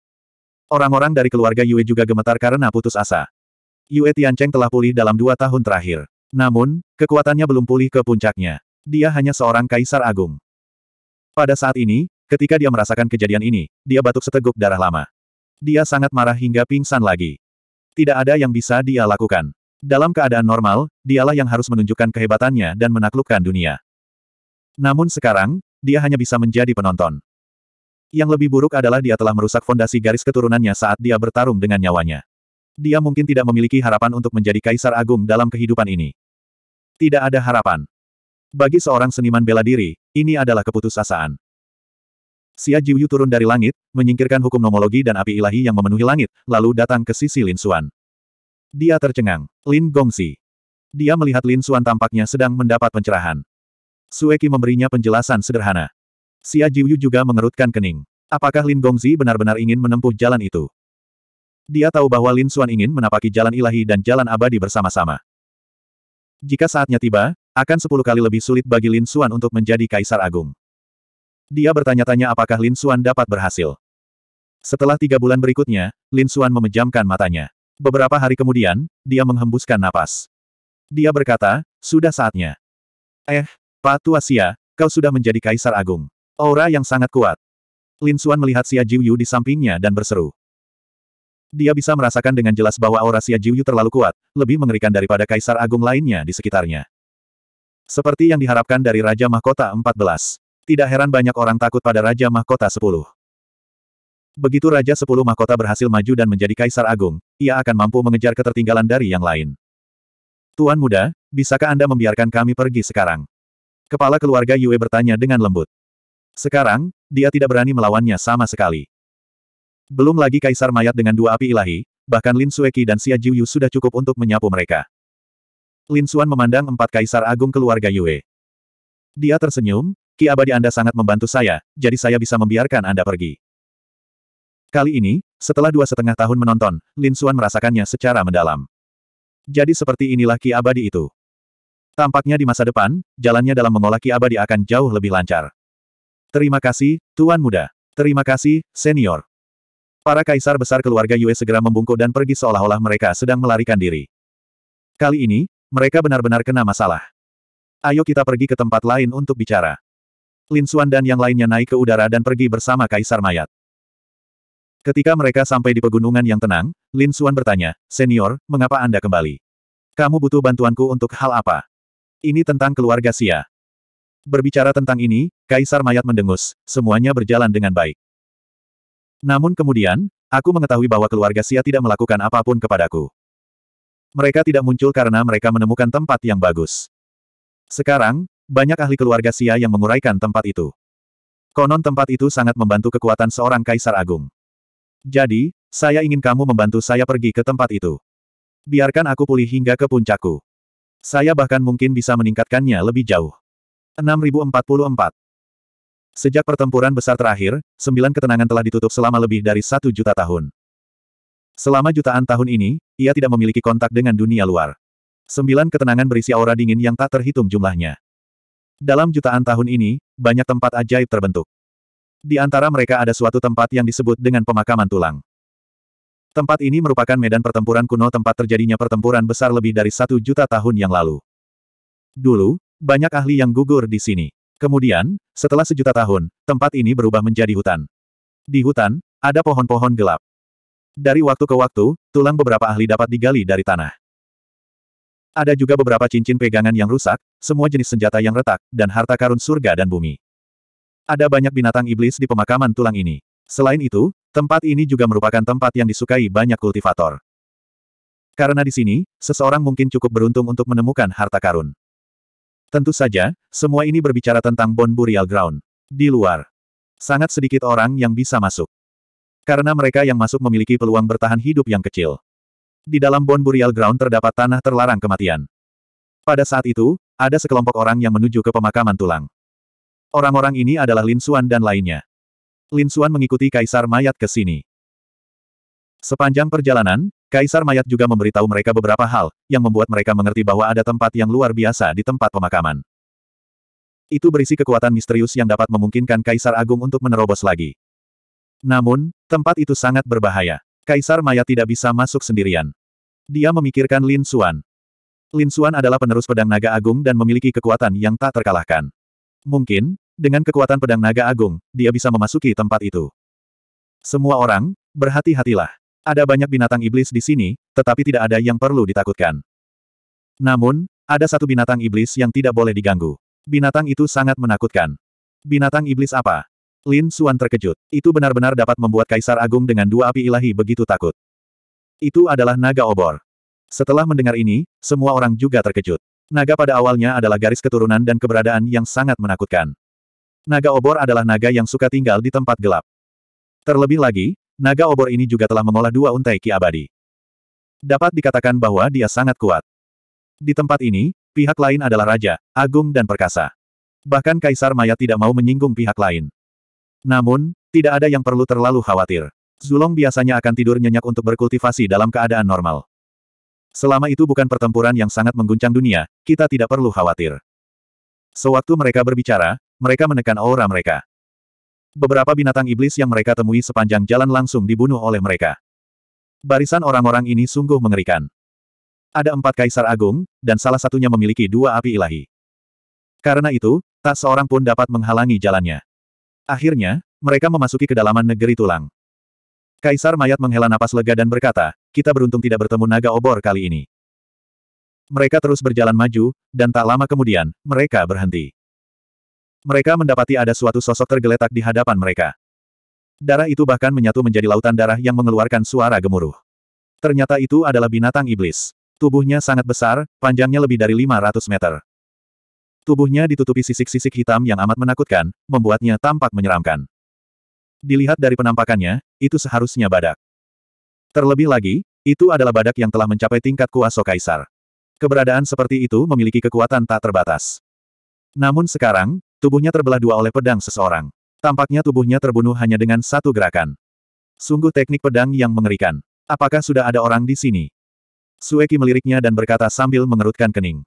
Orang-orang dari keluarga Yue juga gemetar karena putus asa. Yue Tiancheng telah pulih dalam dua tahun terakhir. Namun, kekuatannya belum pulih ke puncaknya. Dia hanya seorang kaisar agung. Pada saat ini, ketika dia merasakan kejadian ini, dia batuk seteguk darah lama. Dia sangat marah hingga pingsan lagi. Tidak ada yang bisa dia lakukan. Dalam keadaan normal, dialah yang harus menunjukkan kehebatannya dan menaklukkan dunia. Namun sekarang, dia hanya bisa menjadi penonton. Yang lebih buruk adalah dia telah merusak fondasi garis keturunannya saat dia bertarung dengan nyawanya. Dia mungkin tidak memiliki harapan untuk menjadi kaisar agung dalam kehidupan ini. Tidak ada harapan. Bagi seorang seniman bela diri, ini adalah keputusasaan. Xia Jiuyu turun dari langit, menyingkirkan hukum nomologi dan api ilahi yang memenuhi langit, lalu datang ke sisi Lin Xuan. Dia tercengang. Lin Gongsi. Dia melihat Lin Xuan tampaknya sedang mendapat pencerahan. Sueki memberinya penjelasan sederhana. Xia Jiuyu juga mengerutkan kening. Apakah Lin Gongzi benar-benar ingin menempuh jalan itu? Dia tahu bahwa Lin Xuan ingin menapaki jalan ilahi dan jalan abadi bersama-sama. Jika saatnya tiba, akan sepuluh kali lebih sulit bagi Lin Xuan untuk menjadi Kaisar Agung. Dia bertanya-tanya apakah Lin Xuan dapat berhasil. Setelah tiga bulan berikutnya, Lin Xuan memejamkan matanya. Beberapa hari kemudian, dia menghembuskan napas. Dia berkata, sudah saatnya. Eh, Patuasia, kau sudah menjadi kaisar agung. Aura yang sangat kuat. Lin Xuan melihat Xia Jiuyu di sampingnya dan berseru. Dia bisa merasakan dengan jelas bahwa aura Xia Jiuyu terlalu kuat, lebih mengerikan daripada kaisar agung lainnya di sekitarnya. Seperti yang diharapkan dari Raja Mahkota 14. Tidak heran banyak orang takut pada Raja Mahkota 10. Begitu Raja Sepuluh Mahkota berhasil maju dan menjadi Kaisar Agung, ia akan mampu mengejar ketertinggalan dari yang lain. Tuan muda, bisakah Anda membiarkan kami pergi sekarang? Kepala keluarga Yue bertanya dengan lembut. Sekarang, dia tidak berani melawannya sama sekali. Belum lagi kaisar mayat dengan dua api ilahi, bahkan Lin Sueki dan Xia Jiuyu sudah cukup untuk menyapu mereka. Lin Xuan memandang empat kaisar agung keluarga Yue. Dia tersenyum, Ki Abadi Anda sangat membantu saya, jadi saya bisa membiarkan Anda pergi. Kali ini, setelah dua setengah tahun menonton, Lin Suan merasakannya secara mendalam. Jadi seperti inilah Ki Abadi itu. Tampaknya di masa depan, jalannya dalam mengolah Ki Abadi akan jauh lebih lancar. Terima kasih, Tuan Muda. Terima kasih, Senior. Para kaisar besar keluarga Yue segera membungkuk dan pergi seolah-olah mereka sedang melarikan diri. Kali ini, mereka benar-benar kena masalah. Ayo kita pergi ke tempat lain untuk bicara. Lin Suan dan yang lainnya naik ke udara dan pergi bersama Kaisar Mayat. Ketika mereka sampai di pegunungan yang tenang, Lin Xuan bertanya, Senior, mengapa Anda kembali? Kamu butuh bantuanku untuk hal apa? Ini tentang keluarga Sia. Berbicara tentang ini, Kaisar Mayat mendengus, semuanya berjalan dengan baik. Namun kemudian, aku mengetahui bahwa keluarga Sia tidak melakukan apapun kepadaku. Mereka tidak muncul karena mereka menemukan tempat yang bagus. Sekarang, banyak ahli keluarga Sia yang menguraikan tempat itu. Konon tempat itu sangat membantu kekuatan seorang kaisar agung. Jadi, saya ingin kamu membantu saya pergi ke tempat itu. Biarkan aku pulih hingga ke puncakku. Saya bahkan mungkin bisa meningkatkannya lebih jauh. 6044 Sejak pertempuran besar terakhir, sembilan ketenangan telah ditutup selama lebih dari satu juta tahun. Selama jutaan tahun ini, ia tidak memiliki kontak dengan dunia luar. Sembilan ketenangan berisi aura dingin yang tak terhitung jumlahnya. Dalam jutaan tahun ini, banyak tempat ajaib terbentuk. Di antara mereka ada suatu tempat yang disebut dengan pemakaman tulang. Tempat ini merupakan medan pertempuran kuno tempat terjadinya pertempuran besar lebih dari satu juta tahun yang lalu. Dulu, banyak ahli yang gugur di sini. Kemudian, setelah sejuta tahun, tempat ini berubah menjadi hutan. Di hutan, ada pohon-pohon gelap. Dari waktu ke waktu, tulang beberapa ahli dapat digali dari tanah. Ada juga beberapa cincin pegangan yang rusak, semua jenis senjata yang retak, dan harta karun surga dan bumi. Ada banyak binatang iblis di pemakaman tulang ini. Selain itu, tempat ini juga merupakan tempat yang disukai banyak kultivator. Karena di sini, seseorang mungkin cukup beruntung untuk menemukan harta karun. Tentu saja, semua ini berbicara tentang Bon Burial Ground. Di luar. Sangat sedikit orang yang bisa masuk. Karena mereka yang masuk memiliki peluang bertahan hidup yang kecil. Di dalam Bon Burial Ground terdapat tanah terlarang kematian. Pada saat itu, ada sekelompok orang yang menuju ke pemakaman tulang. Orang-orang ini adalah Lin Xuan dan lainnya. Lin Xuan mengikuti Kaisar Mayat ke sini. Sepanjang perjalanan, Kaisar Mayat juga memberitahu mereka beberapa hal, yang membuat mereka mengerti bahwa ada tempat yang luar biasa di tempat pemakaman. Itu berisi kekuatan misterius yang dapat memungkinkan Kaisar Agung untuk menerobos lagi. Namun, tempat itu sangat berbahaya. Kaisar Mayat tidak bisa masuk sendirian. Dia memikirkan Lin Xuan. Lin Xuan adalah penerus pedang naga agung dan memiliki kekuatan yang tak terkalahkan. Mungkin, dengan kekuatan pedang naga agung, dia bisa memasuki tempat itu. Semua orang, berhati-hatilah. Ada banyak binatang iblis di sini, tetapi tidak ada yang perlu ditakutkan. Namun, ada satu binatang iblis yang tidak boleh diganggu. Binatang itu sangat menakutkan. Binatang iblis apa? Lin Suan terkejut. Itu benar-benar dapat membuat Kaisar Agung dengan dua api ilahi begitu takut. Itu adalah naga obor. Setelah mendengar ini, semua orang juga terkejut. Naga pada awalnya adalah garis keturunan dan keberadaan yang sangat menakutkan. Naga obor adalah naga yang suka tinggal di tempat gelap. Terlebih lagi, naga obor ini juga telah mengolah dua untai ki abadi. Dapat dikatakan bahwa dia sangat kuat. Di tempat ini, pihak lain adalah raja, agung dan perkasa. Bahkan Kaisar Maya tidak mau menyinggung pihak lain. Namun, tidak ada yang perlu terlalu khawatir. Zulong biasanya akan tidur nyenyak untuk berkultivasi dalam keadaan normal. Selama itu bukan pertempuran yang sangat mengguncang dunia, kita tidak perlu khawatir. Sewaktu mereka berbicara, mereka menekan aura mereka. Beberapa binatang iblis yang mereka temui sepanjang jalan langsung dibunuh oleh mereka. Barisan orang-orang ini sungguh mengerikan. Ada empat kaisar agung, dan salah satunya memiliki dua api ilahi. Karena itu, tak seorang pun dapat menghalangi jalannya. Akhirnya, mereka memasuki kedalaman negeri tulang. Kaisar Mayat menghela napas lega dan berkata, kita beruntung tidak bertemu naga obor kali ini. Mereka terus berjalan maju, dan tak lama kemudian, mereka berhenti. Mereka mendapati ada suatu sosok tergeletak di hadapan mereka. Darah itu bahkan menyatu menjadi lautan darah yang mengeluarkan suara gemuruh. Ternyata itu adalah binatang iblis. Tubuhnya sangat besar, panjangnya lebih dari 500 meter. Tubuhnya ditutupi sisik-sisik hitam yang amat menakutkan, membuatnya tampak menyeramkan. Dilihat dari penampakannya, itu seharusnya badak. Terlebih lagi, itu adalah badak yang telah mencapai tingkat kuasa kaisar. Keberadaan seperti itu memiliki kekuatan tak terbatas. Namun sekarang, tubuhnya terbelah dua oleh pedang seseorang. Tampaknya tubuhnya terbunuh hanya dengan satu gerakan. Sungguh teknik pedang yang mengerikan. Apakah sudah ada orang di sini? Sueki meliriknya dan berkata sambil mengerutkan kening.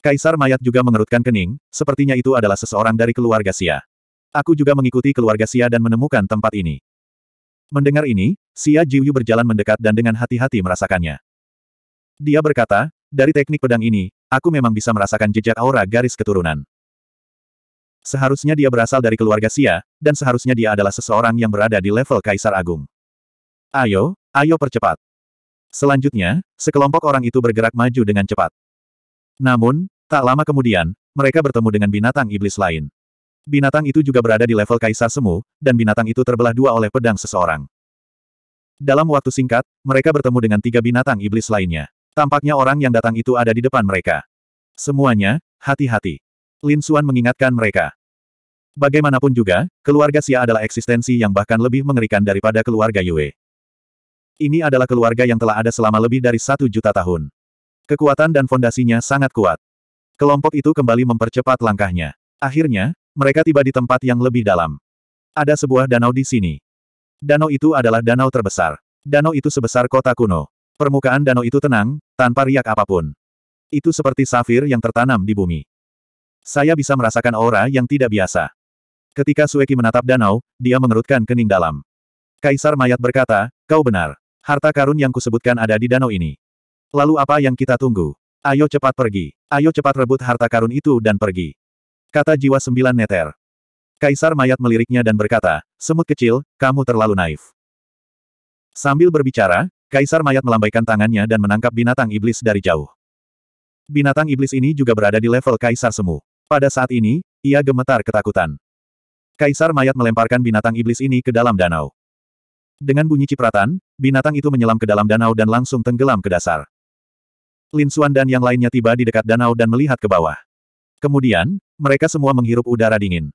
Kaisar mayat juga mengerutkan kening, sepertinya itu adalah seseorang dari keluarga Sia. Aku juga mengikuti keluarga Xia dan menemukan tempat ini. Mendengar ini, Xia Jiuyu berjalan mendekat dan dengan hati-hati merasakannya. Dia berkata, dari teknik pedang ini, aku memang bisa merasakan jejak aura garis keturunan. Seharusnya dia berasal dari keluarga Xia, dan seharusnya dia adalah seseorang yang berada di level Kaisar Agung. Ayo, ayo percepat. Selanjutnya, sekelompok orang itu bergerak maju dengan cepat. Namun, tak lama kemudian, mereka bertemu dengan binatang iblis lain binatang itu juga berada di level kaisar semu, dan binatang itu terbelah dua oleh pedang seseorang. Dalam waktu singkat, mereka bertemu dengan tiga binatang iblis lainnya. Tampaknya orang yang datang itu ada di depan mereka. Semuanya, hati-hati. Lin Xuan mengingatkan mereka. Bagaimanapun juga, keluarga Xia adalah eksistensi yang bahkan lebih mengerikan daripada keluarga Yue. Ini adalah keluarga yang telah ada selama lebih dari satu juta tahun. Kekuatan dan fondasinya sangat kuat. Kelompok itu kembali mempercepat langkahnya. Akhirnya, mereka tiba di tempat yang lebih dalam. Ada sebuah danau di sini. Danau itu adalah danau terbesar. Danau itu sebesar kota kuno. Permukaan danau itu tenang, tanpa riak apapun. Itu seperti safir yang tertanam di bumi. Saya bisa merasakan aura yang tidak biasa. Ketika Sueki menatap danau, dia mengerutkan kening dalam. Kaisar Mayat berkata, kau benar. Harta karun yang kusebutkan ada di danau ini. Lalu apa yang kita tunggu? Ayo cepat pergi. Ayo cepat rebut harta karun itu dan pergi. Kata jiwa sembilan neter. Kaisar mayat meliriknya dan berkata, Semut kecil, kamu terlalu naif. Sambil berbicara, Kaisar mayat melambaikan tangannya dan menangkap binatang iblis dari jauh. Binatang iblis ini juga berada di level Kaisar Semu. Pada saat ini, ia gemetar ketakutan. Kaisar mayat melemparkan binatang iblis ini ke dalam danau. Dengan bunyi cipratan, binatang itu menyelam ke dalam danau dan langsung tenggelam ke dasar. Lin Suan dan yang lainnya tiba di dekat danau dan melihat ke bawah. Kemudian, mereka semua menghirup udara dingin.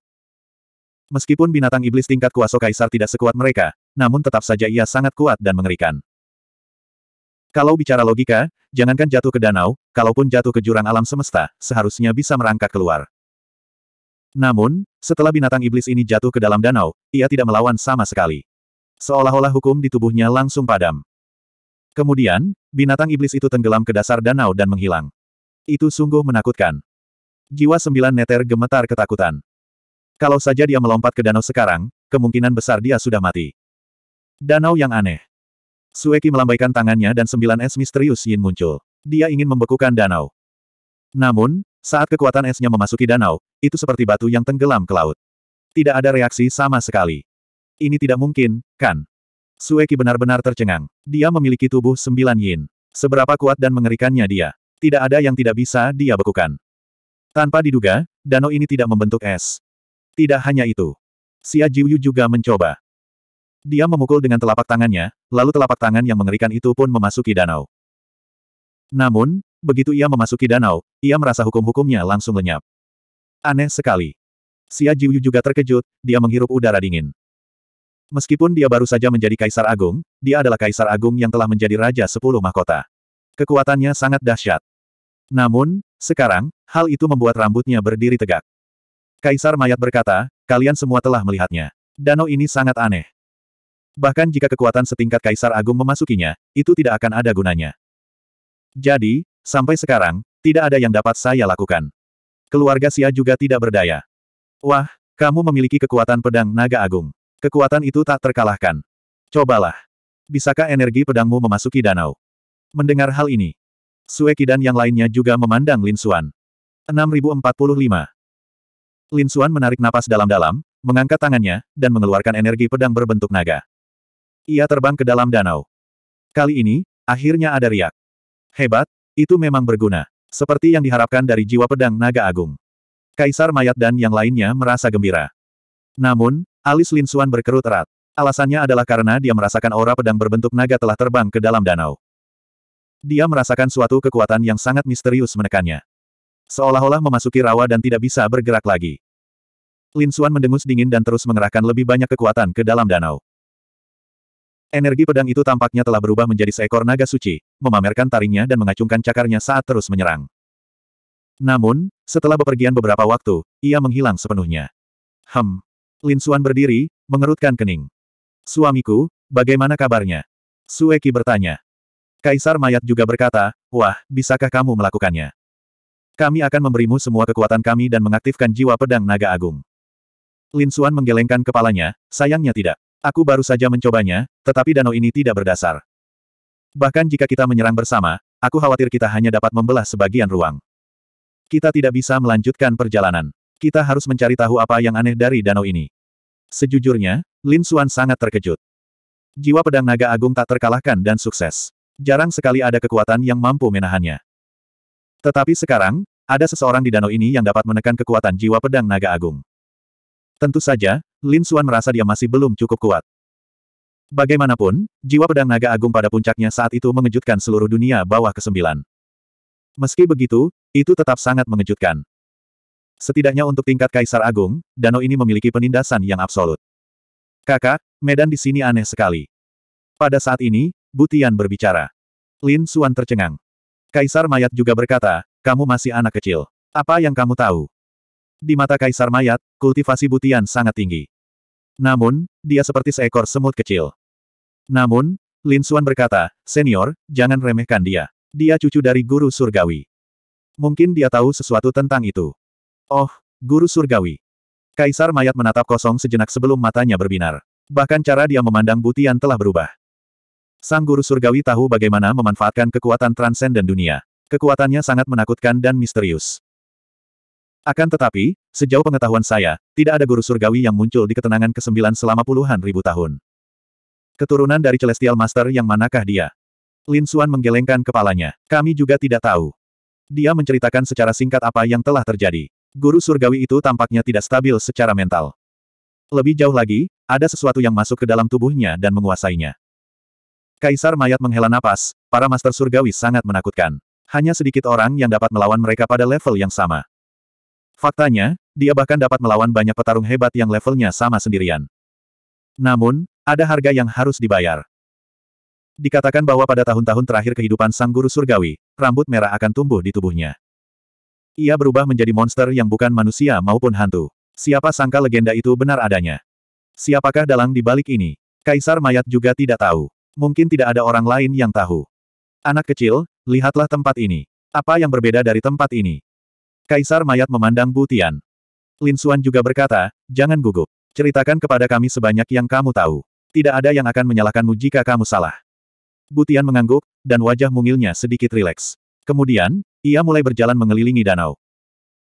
Meskipun binatang iblis tingkat kuasa kaisar tidak sekuat mereka, namun tetap saja ia sangat kuat dan mengerikan. Kalau bicara logika, jangankan jatuh ke danau, kalaupun jatuh ke jurang alam semesta, seharusnya bisa merangkak keluar. Namun, setelah binatang iblis ini jatuh ke dalam danau, ia tidak melawan sama sekali. Seolah-olah hukum di tubuhnya langsung padam. Kemudian, binatang iblis itu tenggelam ke dasar danau dan menghilang. Itu sungguh menakutkan. Jiwa sembilan neter gemetar ketakutan. Kalau saja dia melompat ke danau sekarang, kemungkinan besar dia sudah mati. Danau yang aneh. Sueki melambaikan tangannya dan sembilan es misterius Yin muncul. Dia ingin membekukan danau. Namun, saat kekuatan esnya memasuki danau, itu seperti batu yang tenggelam ke laut. Tidak ada reaksi sama sekali. Ini tidak mungkin, kan? Sueki benar-benar tercengang. Dia memiliki tubuh sembilan yin. Seberapa kuat dan mengerikannya dia. Tidak ada yang tidak bisa dia bekukan. Tanpa diduga, danau ini tidak membentuk es. Tidak hanya itu. Xia Jiuyu juga mencoba. Dia memukul dengan telapak tangannya, lalu telapak tangan yang mengerikan itu pun memasuki danau. Namun, begitu ia memasuki danau, ia merasa hukum-hukumnya langsung lenyap. Aneh sekali. Xia Jiuyu juga terkejut, dia menghirup udara dingin. Meskipun dia baru saja menjadi Kaisar Agung, dia adalah Kaisar Agung yang telah menjadi Raja Sepuluh Mahkota. Kekuatannya sangat dahsyat. Namun, sekarang, hal itu membuat rambutnya berdiri tegak. Kaisar Mayat berkata, kalian semua telah melihatnya. Danau ini sangat aneh. Bahkan jika kekuatan setingkat Kaisar Agung memasukinya, itu tidak akan ada gunanya. Jadi, sampai sekarang, tidak ada yang dapat saya lakukan. Keluarga Sia juga tidak berdaya. Wah, kamu memiliki kekuatan pedang naga agung. Kekuatan itu tak terkalahkan. Cobalah. Bisakah energi pedangmu memasuki danau? Mendengar hal ini, Sueki dan yang lainnya juga memandang Lin Xuan. 6045. Lin Xuan menarik napas dalam-dalam, mengangkat tangannya, dan mengeluarkan energi pedang berbentuk naga. Ia terbang ke dalam danau. Kali ini, akhirnya ada riak. Hebat, itu memang berguna. Seperti yang diharapkan dari jiwa pedang naga agung. Kaisar Mayat dan yang lainnya merasa gembira. Namun, alis Lin Xuan berkerut erat. Alasannya adalah karena dia merasakan aura pedang berbentuk naga telah terbang ke dalam danau. Dia merasakan suatu kekuatan yang sangat misterius menekannya. Seolah-olah memasuki rawa dan tidak bisa bergerak lagi. Lin Xuan mendengus dingin dan terus mengerahkan lebih banyak kekuatan ke dalam danau. Energi pedang itu tampaknya telah berubah menjadi seekor naga suci, memamerkan taringnya dan mengacungkan cakarnya saat terus menyerang. Namun, setelah bepergian beberapa waktu, ia menghilang sepenuhnya. Hem. Lin Xuan berdiri, mengerutkan kening. Suamiku, bagaimana kabarnya? Sueki bertanya. Kaisar Mayat juga berkata, Wah, bisakah kamu melakukannya? Kami akan memberimu semua kekuatan kami dan mengaktifkan jiwa pedang naga agung. Lin Suan menggelengkan kepalanya, sayangnya tidak. Aku baru saja mencobanya, tetapi danau ini tidak berdasar. Bahkan jika kita menyerang bersama, aku khawatir kita hanya dapat membelah sebagian ruang. Kita tidak bisa melanjutkan perjalanan. Kita harus mencari tahu apa yang aneh dari danau ini. Sejujurnya, Lin Suan sangat terkejut. Jiwa pedang naga agung tak terkalahkan dan sukses. Jarang sekali ada kekuatan yang mampu menahannya. Tetapi sekarang, ada seseorang di danau ini yang dapat menekan kekuatan jiwa pedang naga agung. Tentu saja, Lin Xuan merasa dia masih belum cukup kuat. Bagaimanapun, jiwa pedang naga agung pada puncaknya saat itu mengejutkan seluruh dunia bawah kesembilan. Meski begitu, itu tetap sangat mengejutkan. Setidaknya untuk tingkat Kaisar Agung, danau ini memiliki penindasan yang absolut. Kakak, medan di sini aneh sekali. Pada saat ini, Butian berbicara. Lin Suan tercengang. Kaisar Mayat juga berkata, kamu masih anak kecil. Apa yang kamu tahu? Di mata Kaisar Mayat, kultivasi Butian sangat tinggi. Namun, dia seperti seekor semut kecil. Namun, Lin Suan berkata, senior, jangan remehkan dia. Dia cucu dari guru surgawi. Mungkin dia tahu sesuatu tentang itu. Oh, guru surgawi. Kaisar Mayat menatap kosong sejenak sebelum matanya berbinar. Bahkan cara dia memandang Butian telah berubah. Sang guru surgawi tahu bagaimana memanfaatkan kekuatan transenden dunia. Kekuatannya sangat menakutkan dan misterius. Akan tetapi, sejauh pengetahuan saya, tidak ada guru surgawi yang muncul di ketenangan kesembilan selama puluhan ribu tahun. Keturunan dari Celestial Master yang manakah dia? Lin Xuan menggelengkan kepalanya. Kami juga tidak tahu. Dia menceritakan secara singkat apa yang telah terjadi. Guru surgawi itu tampaknya tidak stabil secara mental. Lebih jauh lagi, ada sesuatu yang masuk ke dalam tubuhnya dan menguasainya. Kaisar mayat menghela napas, para master surgawi sangat menakutkan. Hanya sedikit orang yang dapat melawan mereka pada level yang sama. Faktanya, dia bahkan dapat melawan banyak petarung hebat yang levelnya sama sendirian. Namun, ada harga yang harus dibayar. Dikatakan bahwa pada tahun-tahun terakhir kehidupan sang guru surgawi, rambut merah akan tumbuh di tubuhnya. Ia berubah menjadi monster yang bukan manusia maupun hantu. Siapa sangka legenda itu benar adanya? Siapakah dalang di balik ini? Kaisar mayat juga tidak tahu. Mungkin tidak ada orang lain yang tahu. Anak kecil, lihatlah tempat ini. Apa yang berbeda dari tempat ini? Kaisar mayat memandang Butian. Lin Suan juga berkata, jangan gugup. Ceritakan kepada kami sebanyak yang kamu tahu. Tidak ada yang akan menyalahkanmu jika kamu salah. Butian mengangguk, dan wajah mungilnya sedikit rileks. Kemudian, ia mulai berjalan mengelilingi danau.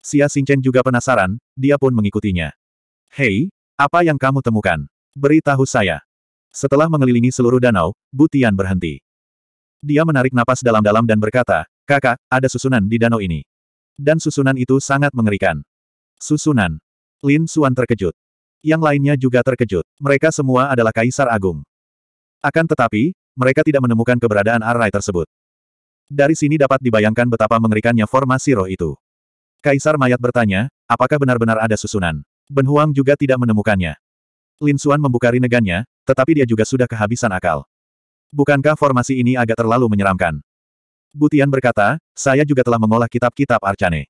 Xia Xingchen juga penasaran, dia pun mengikutinya. Hei, apa yang kamu temukan? Beritahu saya. Setelah mengelilingi seluruh danau, Butian berhenti. Dia menarik napas dalam-dalam dan berkata, kakak, ada susunan di danau ini. Dan susunan itu sangat mengerikan. Susunan. Lin Suan terkejut. Yang lainnya juga terkejut. Mereka semua adalah Kaisar Agung. Akan tetapi, mereka tidak menemukan keberadaan Arai tersebut. Dari sini dapat dibayangkan betapa mengerikannya formasi roh itu. Kaisar Mayat bertanya, apakah benar-benar ada susunan? Ben Huang juga tidak menemukannya. Lin Suan membuka rinegannya, tetapi dia juga sudah kehabisan akal. Bukankah formasi ini agak terlalu menyeramkan? Butian berkata, saya juga telah mengolah kitab-kitab Arcane.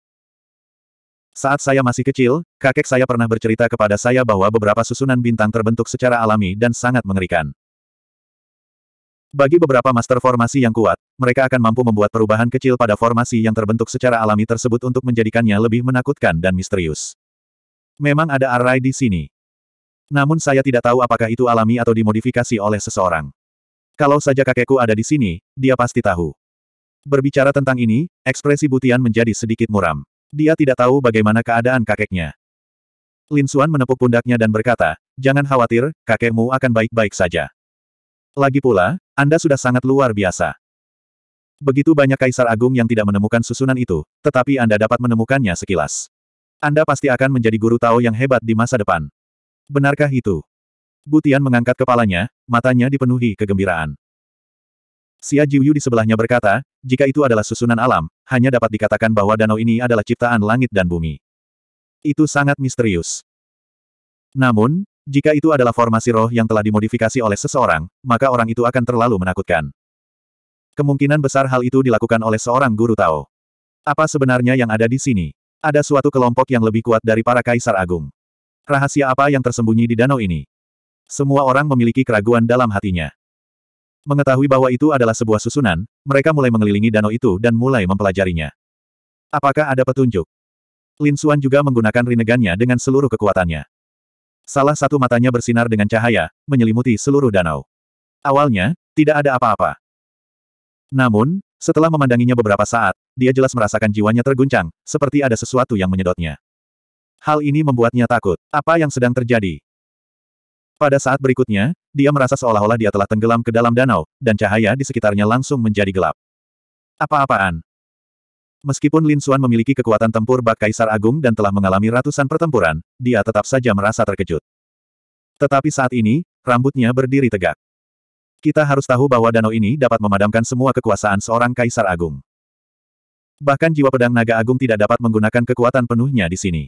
Saat saya masih kecil, kakek saya pernah bercerita kepada saya bahwa beberapa susunan bintang terbentuk secara alami dan sangat mengerikan. Bagi beberapa master formasi yang kuat, mereka akan mampu membuat perubahan kecil pada formasi yang terbentuk secara alami tersebut untuk menjadikannya lebih menakutkan dan misterius. Memang ada arai di sini. Namun saya tidak tahu apakah itu alami atau dimodifikasi oleh seseorang. Kalau saja kakekku ada di sini, dia pasti tahu. Berbicara tentang ini, ekspresi Butian menjadi sedikit muram. Dia tidak tahu bagaimana keadaan kakeknya. Lin Xuan menepuk pundaknya dan berkata, Jangan khawatir, kakekmu akan baik-baik saja. Lagi pula, Anda sudah sangat luar biasa. Begitu banyak kaisar agung yang tidak menemukan susunan itu, tetapi Anda dapat menemukannya sekilas. Anda pasti akan menjadi guru Tao yang hebat di masa depan. Benarkah itu? Butian mengangkat kepalanya, matanya dipenuhi kegembiraan. Xia Jiuyu di sebelahnya berkata, jika itu adalah susunan alam, hanya dapat dikatakan bahwa danau ini adalah ciptaan langit dan bumi. Itu sangat misterius. Namun, jika itu adalah formasi roh yang telah dimodifikasi oleh seseorang, maka orang itu akan terlalu menakutkan. Kemungkinan besar hal itu dilakukan oleh seorang guru Tao. Apa sebenarnya yang ada di sini? Ada suatu kelompok yang lebih kuat dari para kaisar agung. Rahasia apa yang tersembunyi di danau ini? Semua orang memiliki keraguan dalam hatinya. Mengetahui bahwa itu adalah sebuah susunan, mereka mulai mengelilingi danau itu dan mulai mempelajarinya. Apakah ada petunjuk? Lin Xuan juga menggunakan rinegannya dengan seluruh kekuatannya. Salah satu matanya bersinar dengan cahaya, menyelimuti seluruh danau. Awalnya, tidak ada apa-apa. Namun, setelah memandanginya beberapa saat, dia jelas merasakan jiwanya terguncang, seperti ada sesuatu yang menyedotnya. Hal ini membuatnya takut. Apa yang sedang terjadi? Pada saat berikutnya, dia merasa seolah-olah dia telah tenggelam ke dalam danau, dan cahaya di sekitarnya langsung menjadi gelap. Apa-apaan? Meskipun Lin Suan memiliki kekuatan tempur bak Kaisar Agung dan telah mengalami ratusan pertempuran, dia tetap saja merasa terkejut. Tetapi saat ini, rambutnya berdiri tegak. Kita harus tahu bahwa danau ini dapat memadamkan semua kekuasaan seorang Kaisar Agung. Bahkan jiwa pedang naga agung tidak dapat menggunakan kekuatan penuhnya di sini.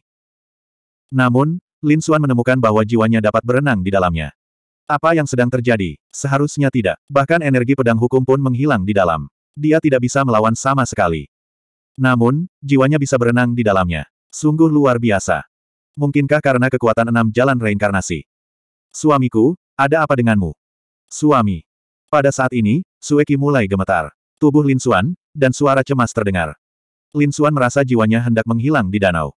Namun, Lin Xuan menemukan bahwa jiwanya dapat berenang di dalamnya. Apa yang sedang terjadi? Seharusnya tidak. Bahkan energi pedang hukum pun menghilang di dalam. Dia tidak bisa melawan sama sekali. Namun, jiwanya bisa berenang di dalamnya. Sungguh luar biasa. Mungkinkah karena kekuatan enam jalan reinkarnasi? Suamiku, ada apa denganmu? Suami. Pada saat ini, Sueki mulai gemetar. Tubuh Lin Xuan, dan suara cemas terdengar. Lin Xuan merasa jiwanya hendak menghilang di danau.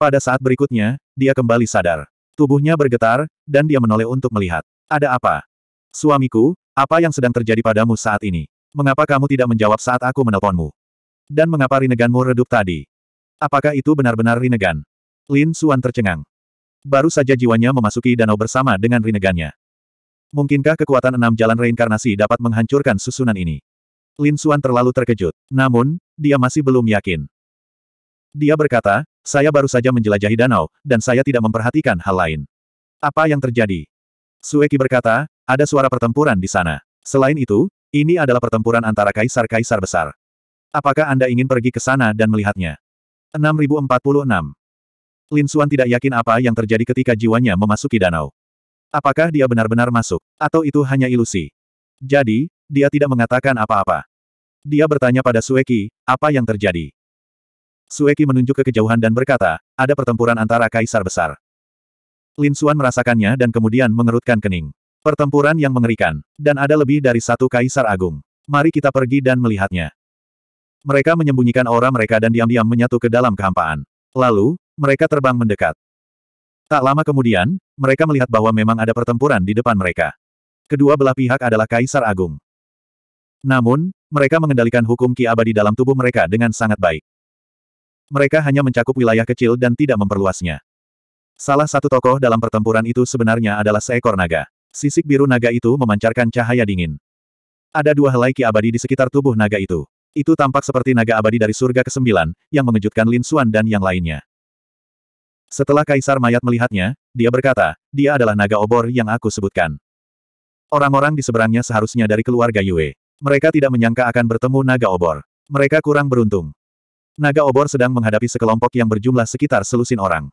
Pada saat berikutnya, dia kembali sadar. Tubuhnya bergetar, dan dia menoleh untuk melihat. Ada apa? Suamiku, apa yang sedang terjadi padamu saat ini? Mengapa kamu tidak menjawab saat aku menelponmu? Dan mengapa Rineganmu redup tadi? Apakah itu benar-benar Rinegan? Lin Suan tercengang. Baru saja jiwanya memasuki danau bersama dengan Rinegannya. Mungkinkah kekuatan enam jalan reinkarnasi dapat menghancurkan susunan ini? Lin Suan terlalu terkejut. Namun, dia masih belum yakin. Dia berkata, saya baru saja menjelajahi danau, dan saya tidak memperhatikan hal lain. Apa yang terjadi? Sueki berkata, ada suara pertempuran di sana. Selain itu, ini adalah pertempuran antara kaisar-kaisar besar. Apakah Anda ingin pergi ke sana dan melihatnya? 6046 Lin Suan tidak yakin apa yang terjadi ketika jiwanya memasuki danau. Apakah dia benar-benar masuk, atau itu hanya ilusi? Jadi, dia tidak mengatakan apa-apa. Dia bertanya pada Sueki, apa yang terjadi? Sueki menunjuk ke kejauhan dan berkata, ada pertempuran antara kaisar besar. Lin Xuan merasakannya dan kemudian mengerutkan kening. Pertempuran yang mengerikan, dan ada lebih dari satu kaisar agung. Mari kita pergi dan melihatnya. Mereka menyembunyikan aura mereka dan diam-diam menyatu ke dalam kehampaan. Lalu, mereka terbang mendekat. Tak lama kemudian, mereka melihat bahwa memang ada pertempuran di depan mereka. Kedua belah pihak adalah kaisar agung. Namun, mereka mengendalikan hukum Ki abadi dalam tubuh mereka dengan sangat baik. Mereka hanya mencakup wilayah kecil dan tidak memperluasnya. Salah satu tokoh dalam pertempuran itu sebenarnya adalah seekor naga. Sisik biru naga itu memancarkan cahaya dingin. Ada dua helai ki abadi di sekitar tubuh naga itu. Itu tampak seperti naga abadi dari surga ke-9, yang mengejutkan Lin Xuan dan yang lainnya. Setelah Kaisar Mayat melihatnya, dia berkata, dia adalah naga obor yang aku sebutkan. Orang-orang di seberangnya seharusnya dari keluarga Yue. Mereka tidak menyangka akan bertemu naga obor. Mereka kurang beruntung naga obor sedang menghadapi sekelompok yang berjumlah sekitar selusin orang.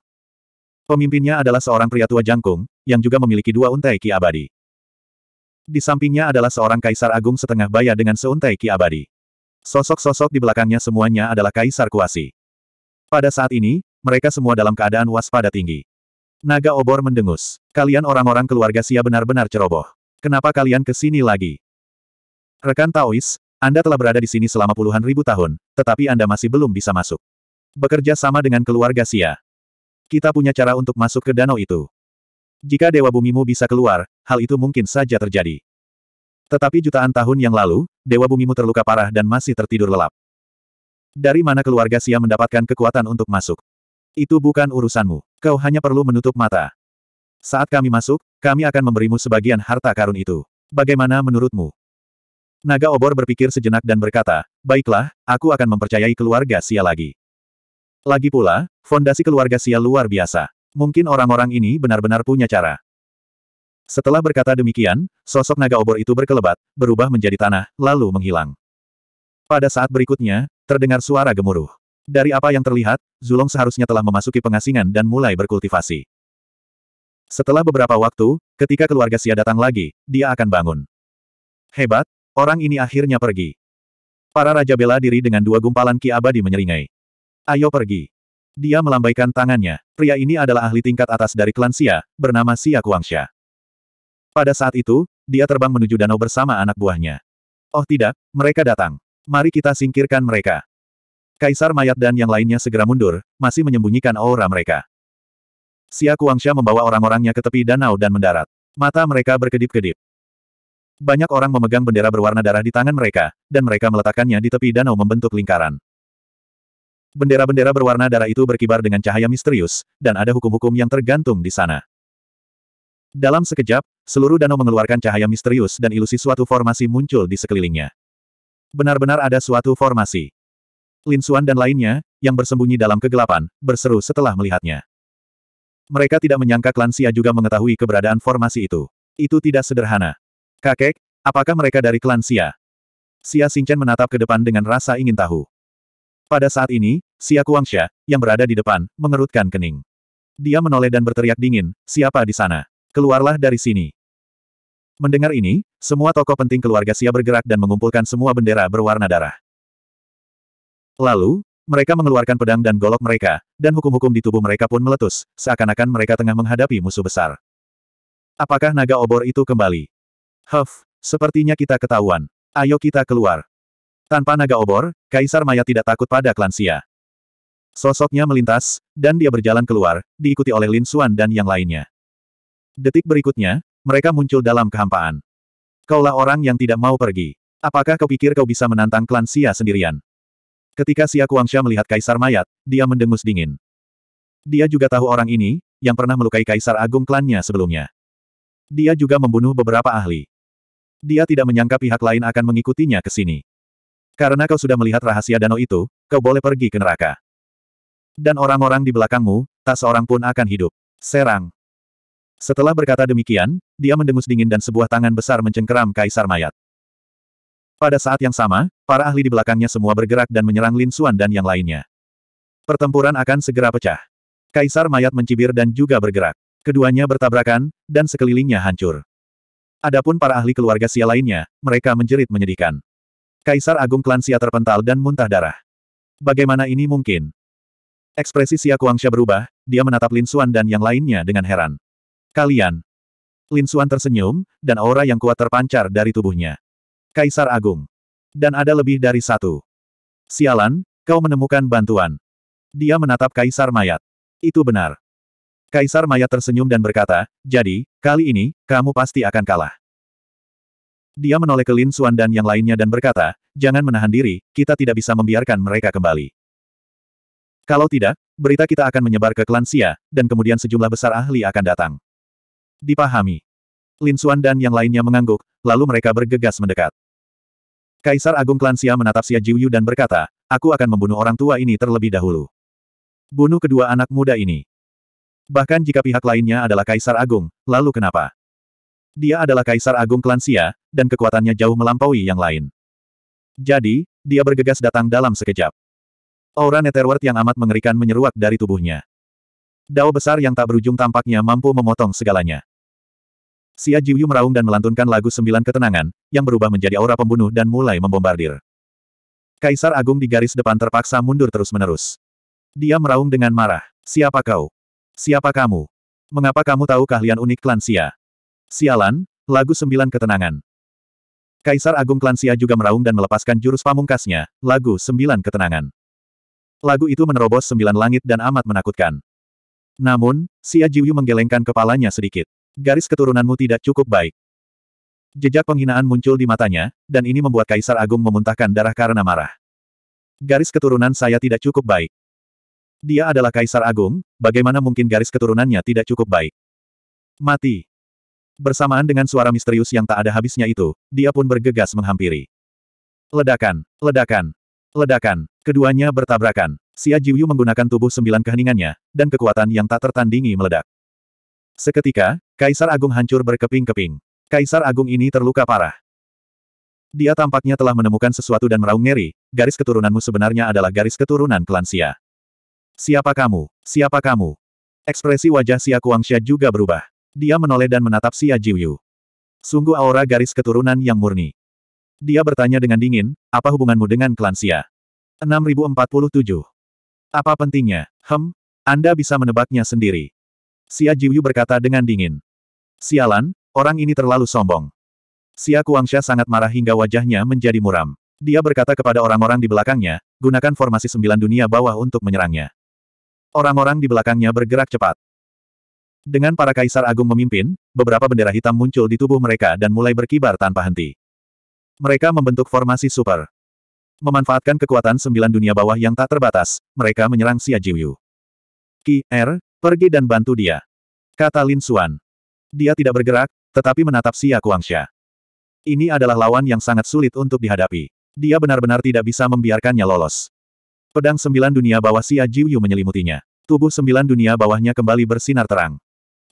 Pemimpinnya adalah seorang pria tua jangkung, yang juga memiliki dua untai ki abadi. Di sampingnya adalah seorang kaisar agung setengah baya dengan seuntai ki abadi. Sosok-sosok di belakangnya semuanya adalah kaisar kuasi. Pada saat ini, mereka semua dalam keadaan waspada tinggi. Naga obor mendengus. Kalian orang-orang keluarga Sia benar-benar ceroboh. Kenapa kalian ke sini lagi? Rekan Taois, anda telah berada di sini selama puluhan ribu tahun, tetapi Anda masih belum bisa masuk. Bekerja sama dengan keluarga Sia. Kita punya cara untuk masuk ke danau itu. Jika Dewa Bumimu bisa keluar, hal itu mungkin saja terjadi. Tetapi jutaan tahun yang lalu, Dewa Bumimu terluka parah dan masih tertidur lelap. Dari mana keluarga Sia mendapatkan kekuatan untuk masuk? Itu bukan urusanmu. Kau hanya perlu menutup mata. Saat kami masuk, kami akan memberimu sebagian harta karun itu. Bagaimana menurutmu? Naga obor berpikir sejenak dan berkata, baiklah, aku akan mempercayai keluarga Sia lagi. Lagi pula, fondasi keluarga Sia luar biasa. Mungkin orang-orang ini benar-benar punya cara. Setelah berkata demikian, sosok naga obor itu berkelebat, berubah menjadi tanah, lalu menghilang. Pada saat berikutnya, terdengar suara gemuruh. Dari apa yang terlihat, Zulong seharusnya telah memasuki pengasingan dan mulai berkultivasi. Setelah beberapa waktu, ketika keluarga Sia datang lagi, dia akan bangun. Hebat, Orang ini akhirnya pergi. Para raja bela diri dengan dua gumpalan ki abadi menyeringai. Ayo pergi. Dia melambaikan tangannya. Pria ini adalah ahli tingkat atas dari klan Xia, bernama Xia Kuangsha. Pada saat itu, dia terbang menuju danau bersama anak buahnya. Oh tidak, mereka datang. Mari kita singkirkan mereka. Kaisar Mayat dan yang lainnya segera mundur, masih menyembunyikan aura mereka. Xia Kuangsha membawa orang-orangnya ke tepi danau dan mendarat. Mata mereka berkedip-kedip. Banyak orang memegang bendera berwarna darah di tangan mereka, dan mereka meletakkannya di tepi danau membentuk lingkaran. Bendera-bendera berwarna darah itu berkibar dengan cahaya misterius, dan ada hukum-hukum yang tergantung di sana. Dalam sekejap, seluruh danau mengeluarkan cahaya misterius dan ilusi suatu formasi muncul di sekelilingnya. Benar-benar ada suatu formasi. Lin Xuan dan lainnya, yang bersembunyi dalam kegelapan, berseru setelah melihatnya. Mereka tidak menyangka klan Xia juga mengetahui keberadaan formasi itu. Itu tidak sederhana. Kakek, apakah mereka dari klan Xia? Xia Xingchen menatap ke depan dengan rasa ingin tahu. Pada saat ini, Xia Kuangxia, yang berada di depan, mengerutkan kening. Dia menoleh dan berteriak dingin, siapa di sana? Keluarlah dari sini. Mendengar ini, semua tokoh penting keluarga Xia bergerak dan mengumpulkan semua bendera berwarna darah. Lalu, mereka mengeluarkan pedang dan golok mereka, dan hukum-hukum di tubuh mereka pun meletus, seakan-akan mereka tengah menghadapi musuh besar. Apakah naga obor itu kembali? Huff, sepertinya kita ketahuan. Ayo kita keluar. Tanpa naga obor, Kaisar Maya tidak takut pada Klansia. Sosoknya melintas, dan dia berjalan keluar, diikuti oleh Lin Xuan dan yang lainnya. Detik berikutnya, mereka muncul dalam kehampaan. Kaulah orang yang tidak mau pergi. Apakah kau pikir kau bisa menantang klan Sia sendirian? Ketika Xia Kuangsha melihat Kaisar Mayat, dia mendengus dingin. Dia juga tahu orang ini, yang pernah melukai Kaisar Agung klannya sebelumnya. Dia juga membunuh beberapa ahli. Dia tidak menyangka pihak lain akan mengikutinya ke sini. Karena kau sudah melihat rahasia danau itu, kau boleh pergi ke neraka. Dan orang-orang di belakangmu, tak seorang pun akan hidup. Serang. Setelah berkata demikian, dia mendengus dingin dan sebuah tangan besar mencengkeram Kaisar Mayat. Pada saat yang sama, para ahli di belakangnya semua bergerak dan menyerang Lin Xuan dan yang lainnya. Pertempuran akan segera pecah. Kaisar mayat mencibir dan juga bergerak. Keduanya bertabrakan, dan sekelilingnya hancur. Adapun para ahli keluarga Sia lainnya, mereka menjerit menyedihkan. Kaisar Agung Klan Sia terpental dan muntah darah. Bagaimana ini mungkin? Ekspresi Sia Kuangsha berubah, dia menatap Lin Xuan dan yang lainnya dengan heran. Kalian. Lin Xuan tersenyum, dan aura yang kuat terpancar dari tubuhnya. Kaisar Agung. Dan ada lebih dari satu. Sialan, kau menemukan bantuan. Dia menatap Kaisar Mayat. Itu benar. Kaisar Maya tersenyum dan berkata, jadi, kali ini, kamu pasti akan kalah. Dia menoleh ke Lin Suan dan yang lainnya dan berkata, jangan menahan diri, kita tidak bisa membiarkan mereka kembali. Kalau tidak, berita kita akan menyebar ke klan Xia, dan kemudian sejumlah besar ahli akan datang. Dipahami. Lin Suan dan yang lainnya mengangguk, lalu mereka bergegas mendekat. Kaisar Agung Klan Xia menatap Xia Jiuyu dan berkata, aku akan membunuh orang tua ini terlebih dahulu. Bunuh kedua anak muda ini. Bahkan jika pihak lainnya adalah Kaisar Agung, lalu kenapa? Dia adalah Kaisar Agung Klansia, dan kekuatannya jauh melampaui yang lain. Jadi, dia bergegas datang dalam sekejap. Aura Netherworld yang amat mengerikan menyeruak dari tubuhnya. Dao besar yang tak berujung tampaknya mampu memotong segalanya. Xia Jiuyu meraung dan melantunkan lagu sembilan ketenangan, yang berubah menjadi aura pembunuh dan mulai membombardir. Kaisar Agung di garis depan terpaksa mundur terus-menerus. Dia meraung dengan marah. Siapa kau? Siapa kamu? Mengapa kamu tahu keahlian unik Klansia? Sialan, lagu sembilan ketenangan. Kaisar Agung Klansia juga meraung dan melepaskan jurus pamungkasnya, lagu sembilan ketenangan. Lagu itu menerobos sembilan langit dan amat menakutkan. Namun, Si Jiuyu menggelengkan kepalanya sedikit. Garis keturunanmu tidak cukup baik. Jejak penghinaan muncul di matanya, dan ini membuat Kaisar Agung memuntahkan darah karena marah. Garis keturunan saya tidak cukup baik. Dia adalah Kaisar Agung, bagaimana mungkin garis keturunannya tidak cukup baik. Mati. Bersamaan dengan suara misterius yang tak ada habisnya itu, dia pun bergegas menghampiri. Ledakan, ledakan, ledakan, keduanya bertabrakan. Xia Jiuyu menggunakan tubuh sembilan keheningannya, dan kekuatan yang tak tertandingi meledak. Seketika, Kaisar Agung hancur berkeping-keping. Kaisar Agung ini terluka parah. Dia tampaknya telah menemukan sesuatu dan meraung ngeri, garis keturunanmu sebenarnya adalah garis keturunan klan Siapa kamu? Siapa kamu? Ekspresi wajah Xia Kuangxia juga berubah. Dia menoleh dan menatap Xia Jiuyu. Sungguh aura garis keturunan yang murni. Dia bertanya dengan dingin, apa hubunganmu dengan klan Xia? 6047. Apa pentingnya? Hem, Anda bisa menebaknya sendiri. Xia Jiuyu berkata dengan dingin. Sialan, orang ini terlalu sombong. Xia Kuangsha sangat marah hingga wajahnya menjadi muram. Dia berkata kepada orang-orang di belakangnya, gunakan formasi sembilan dunia bawah untuk menyerangnya. Orang-orang di belakangnya bergerak cepat. Dengan para kaisar agung memimpin, beberapa bendera hitam muncul di tubuh mereka dan mulai berkibar tanpa henti. Mereka membentuk formasi super. Memanfaatkan kekuatan sembilan dunia bawah yang tak terbatas, mereka menyerang Xia Jiuyu. Ki, Er, pergi dan bantu dia. Kata Lin Xuan. Dia tidak bergerak, tetapi menatap Xia Kuangsha. Ini adalah lawan yang sangat sulit untuk dihadapi. Dia benar-benar tidak bisa membiarkannya lolos. Pedang sembilan dunia bawah Xia Jiuyu menyelimutinya. Tubuh sembilan dunia bawahnya kembali bersinar terang.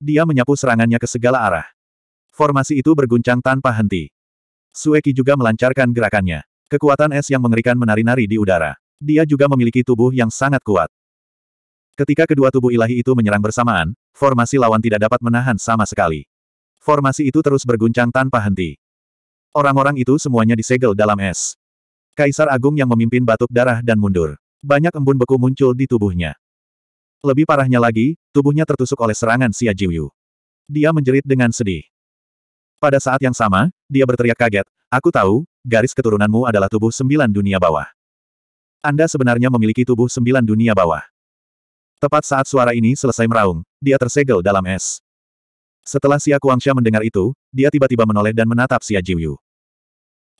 Dia menyapu serangannya ke segala arah. Formasi itu berguncang tanpa henti. Sueki juga melancarkan gerakannya. Kekuatan es yang mengerikan menari-nari di udara. Dia juga memiliki tubuh yang sangat kuat. Ketika kedua tubuh ilahi itu menyerang bersamaan, formasi lawan tidak dapat menahan sama sekali. Formasi itu terus berguncang tanpa henti. Orang-orang itu semuanya disegel dalam es. Kaisar Agung yang memimpin batuk darah dan mundur banyak embun beku muncul di tubuhnya. Lebih parahnya lagi, tubuhnya tertusuk oleh serangan Xia Jiuyu. Dia menjerit dengan sedih. Pada saat yang sama, dia berteriak kaget, aku tahu, garis keturunanmu adalah tubuh sembilan dunia bawah. Anda sebenarnya memiliki tubuh sembilan dunia bawah. Tepat saat suara ini selesai meraung, dia tersegel dalam es. Setelah Xia Kuangsha mendengar itu, dia tiba-tiba menoleh dan menatap Xia Jiuyu.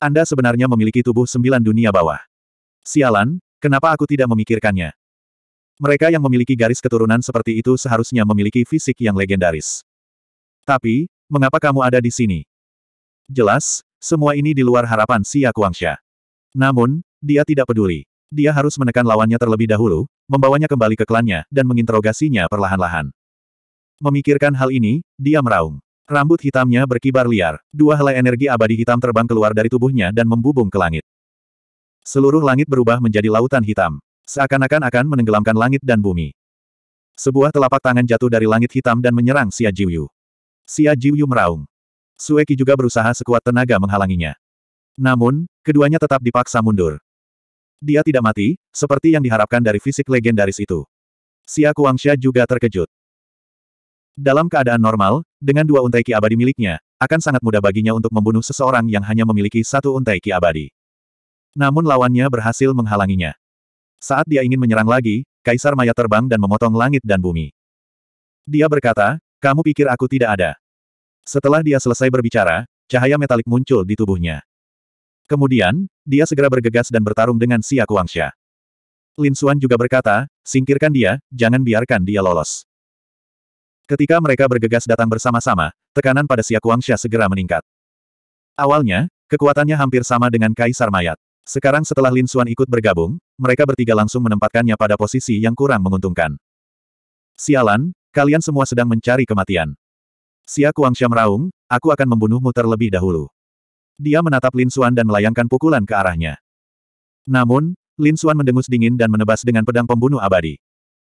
Anda sebenarnya memiliki tubuh sembilan dunia bawah. Sialan, Kenapa aku tidak memikirkannya? Mereka yang memiliki garis keturunan seperti itu seharusnya memiliki fisik yang legendaris. Tapi, mengapa kamu ada di sini? Jelas, semua ini di luar harapan si Kuangsha. Namun, dia tidak peduli. Dia harus menekan lawannya terlebih dahulu, membawanya kembali ke klannya, dan menginterogasinya perlahan-lahan. Memikirkan hal ini, dia meraung. Rambut hitamnya berkibar liar, dua helai energi abadi hitam terbang keluar dari tubuhnya dan membubung ke langit. Seluruh langit berubah menjadi lautan hitam. Seakan-akan akan menenggelamkan langit dan bumi. Sebuah telapak tangan jatuh dari langit hitam dan menyerang Xia Jiuyu. Xia Jiuyu meraung. Sueki juga berusaha sekuat tenaga menghalanginya. Namun, keduanya tetap dipaksa mundur. Dia tidak mati, seperti yang diharapkan dari fisik legendaris itu. Xia Kuangxia juga terkejut. Dalam keadaan normal, dengan dua untai ki abadi miliknya, akan sangat mudah baginya untuk membunuh seseorang yang hanya memiliki satu untai ki abadi. Namun lawannya berhasil menghalanginya. Saat dia ingin menyerang lagi, Kaisar mayat terbang dan memotong langit dan bumi. Dia berkata, kamu pikir aku tidak ada. Setelah dia selesai berbicara, cahaya metalik muncul di tubuhnya. Kemudian, dia segera bergegas dan bertarung dengan Xia Kuangsha. Lin Xuan juga berkata, singkirkan dia, jangan biarkan dia lolos. Ketika mereka bergegas datang bersama-sama, tekanan pada Xia Kuangsha segera meningkat. Awalnya, kekuatannya hampir sama dengan Kaisar Mayat. Sekarang setelah Lin Xuan ikut bergabung, mereka bertiga langsung menempatkannya pada posisi yang kurang menguntungkan. Sialan, kalian semua sedang mencari kematian. Xia Kuangsha meraung, aku akan membunuhmu terlebih dahulu. Dia menatap Lin Xuan dan melayangkan pukulan ke arahnya. Namun, Lin Xuan mendengus dingin dan menebas dengan pedang pembunuh abadi.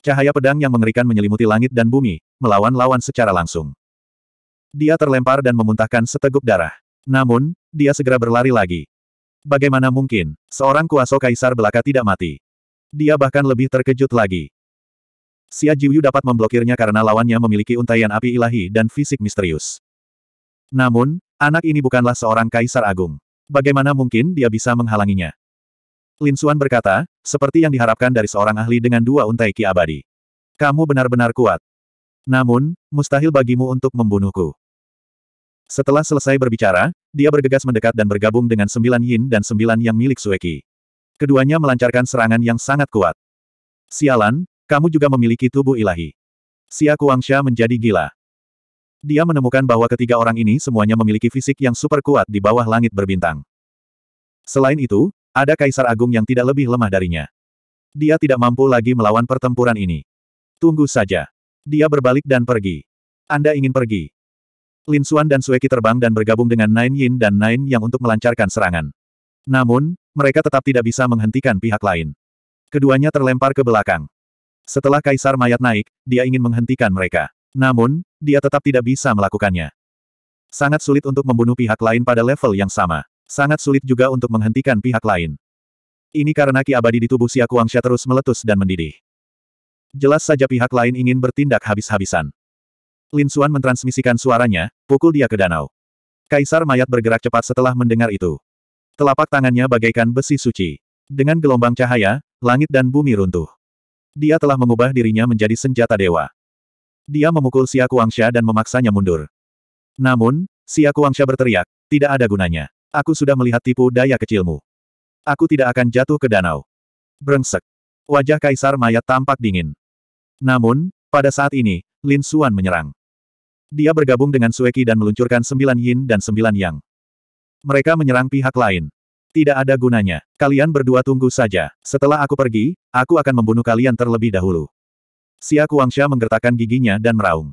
Cahaya pedang yang mengerikan menyelimuti langit dan bumi, melawan lawan secara langsung. Dia terlempar dan memuntahkan seteguk darah. Namun, dia segera berlari lagi. Bagaimana mungkin, seorang kuasa kaisar belaka tidak mati? Dia bahkan lebih terkejut lagi. Xia Jiuyu dapat memblokirnya karena lawannya memiliki untayan api ilahi dan fisik misterius. Namun, anak ini bukanlah seorang kaisar agung. Bagaimana mungkin dia bisa menghalanginya? Lin Xuan berkata, seperti yang diharapkan dari seorang ahli dengan dua untai ki abadi. Kamu benar-benar kuat. Namun, mustahil bagimu untuk membunuhku. Setelah selesai berbicara, dia bergegas mendekat dan bergabung dengan sembilan yin dan sembilan yang milik Sueki. Keduanya melancarkan serangan yang sangat kuat. Sialan, kamu juga memiliki tubuh ilahi. Xia Kuangsha menjadi gila. Dia menemukan bahwa ketiga orang ini semuanya memiliki fisik yang super kuat di bawah langit berbintang. Selain itu, ada kaisar agung yang tidak lebih lemah darinya. Dia tidak mampu lagi melawan pertempuran ini. Tunggu saja. Dia berbalik dan pergi. Anda ingin pergi. Lin Suan dan Sueki terbang dan bergabung dengan Nain Yin dan Nain Yang untuk melancarkan serangan. Namun, mereka tetap tidak bisa menghentikan pihak lain. Keduanya terlempar ke belakang. Setelah Kaisar Mayat naik, dia ingin menghentikan mereka. Namun, dia tetap tidak bisa melakukannya. Sangat sulit untuk membunuh pihak lain pada level yang sama. Sangat sulit juga untuk menghentikan pihak lain. Ini karena ki abadi di tubuh Siakuangsha terus meletus dan mendidih. Jelas saja pihak lain ingin bertindak habis-habisan. Lin Xuan mentransmisikan suaranya, pukul dia ke danau. Kaisar mayat bergerak cepat setelah mendengar itu. Telapak tangannya bagaikan besi suci. Dengan gelombang cahaya, langit dan bumi runtuh. Dia telah mengubah dirinya menjadi senjata dewa. Dia memukul Xia Kuangsha dan memaksanya mundur. Namun, Xia Kuangsha berteriak, tidak ada gunanya. Aku sudah melihat tipu daya kecilmu. Aku tidak akan jatuh ke danau. Brengsek. Wajah kaisar mayat tampak dingin. Namun, pada saat ini, Lin Suan menyerang dia bergabung dengan Sueki dan meluncurkan sembilan yin dan sembilan yang. Mereka menyerang pihak lain. Tidak ada gunanya. Kalian berdua tunggu saja. Setelah aku pergi, aku akan membunuh kalian terlebih dahulu. Xia Kuangsha menggertakkan giginya dan meraung.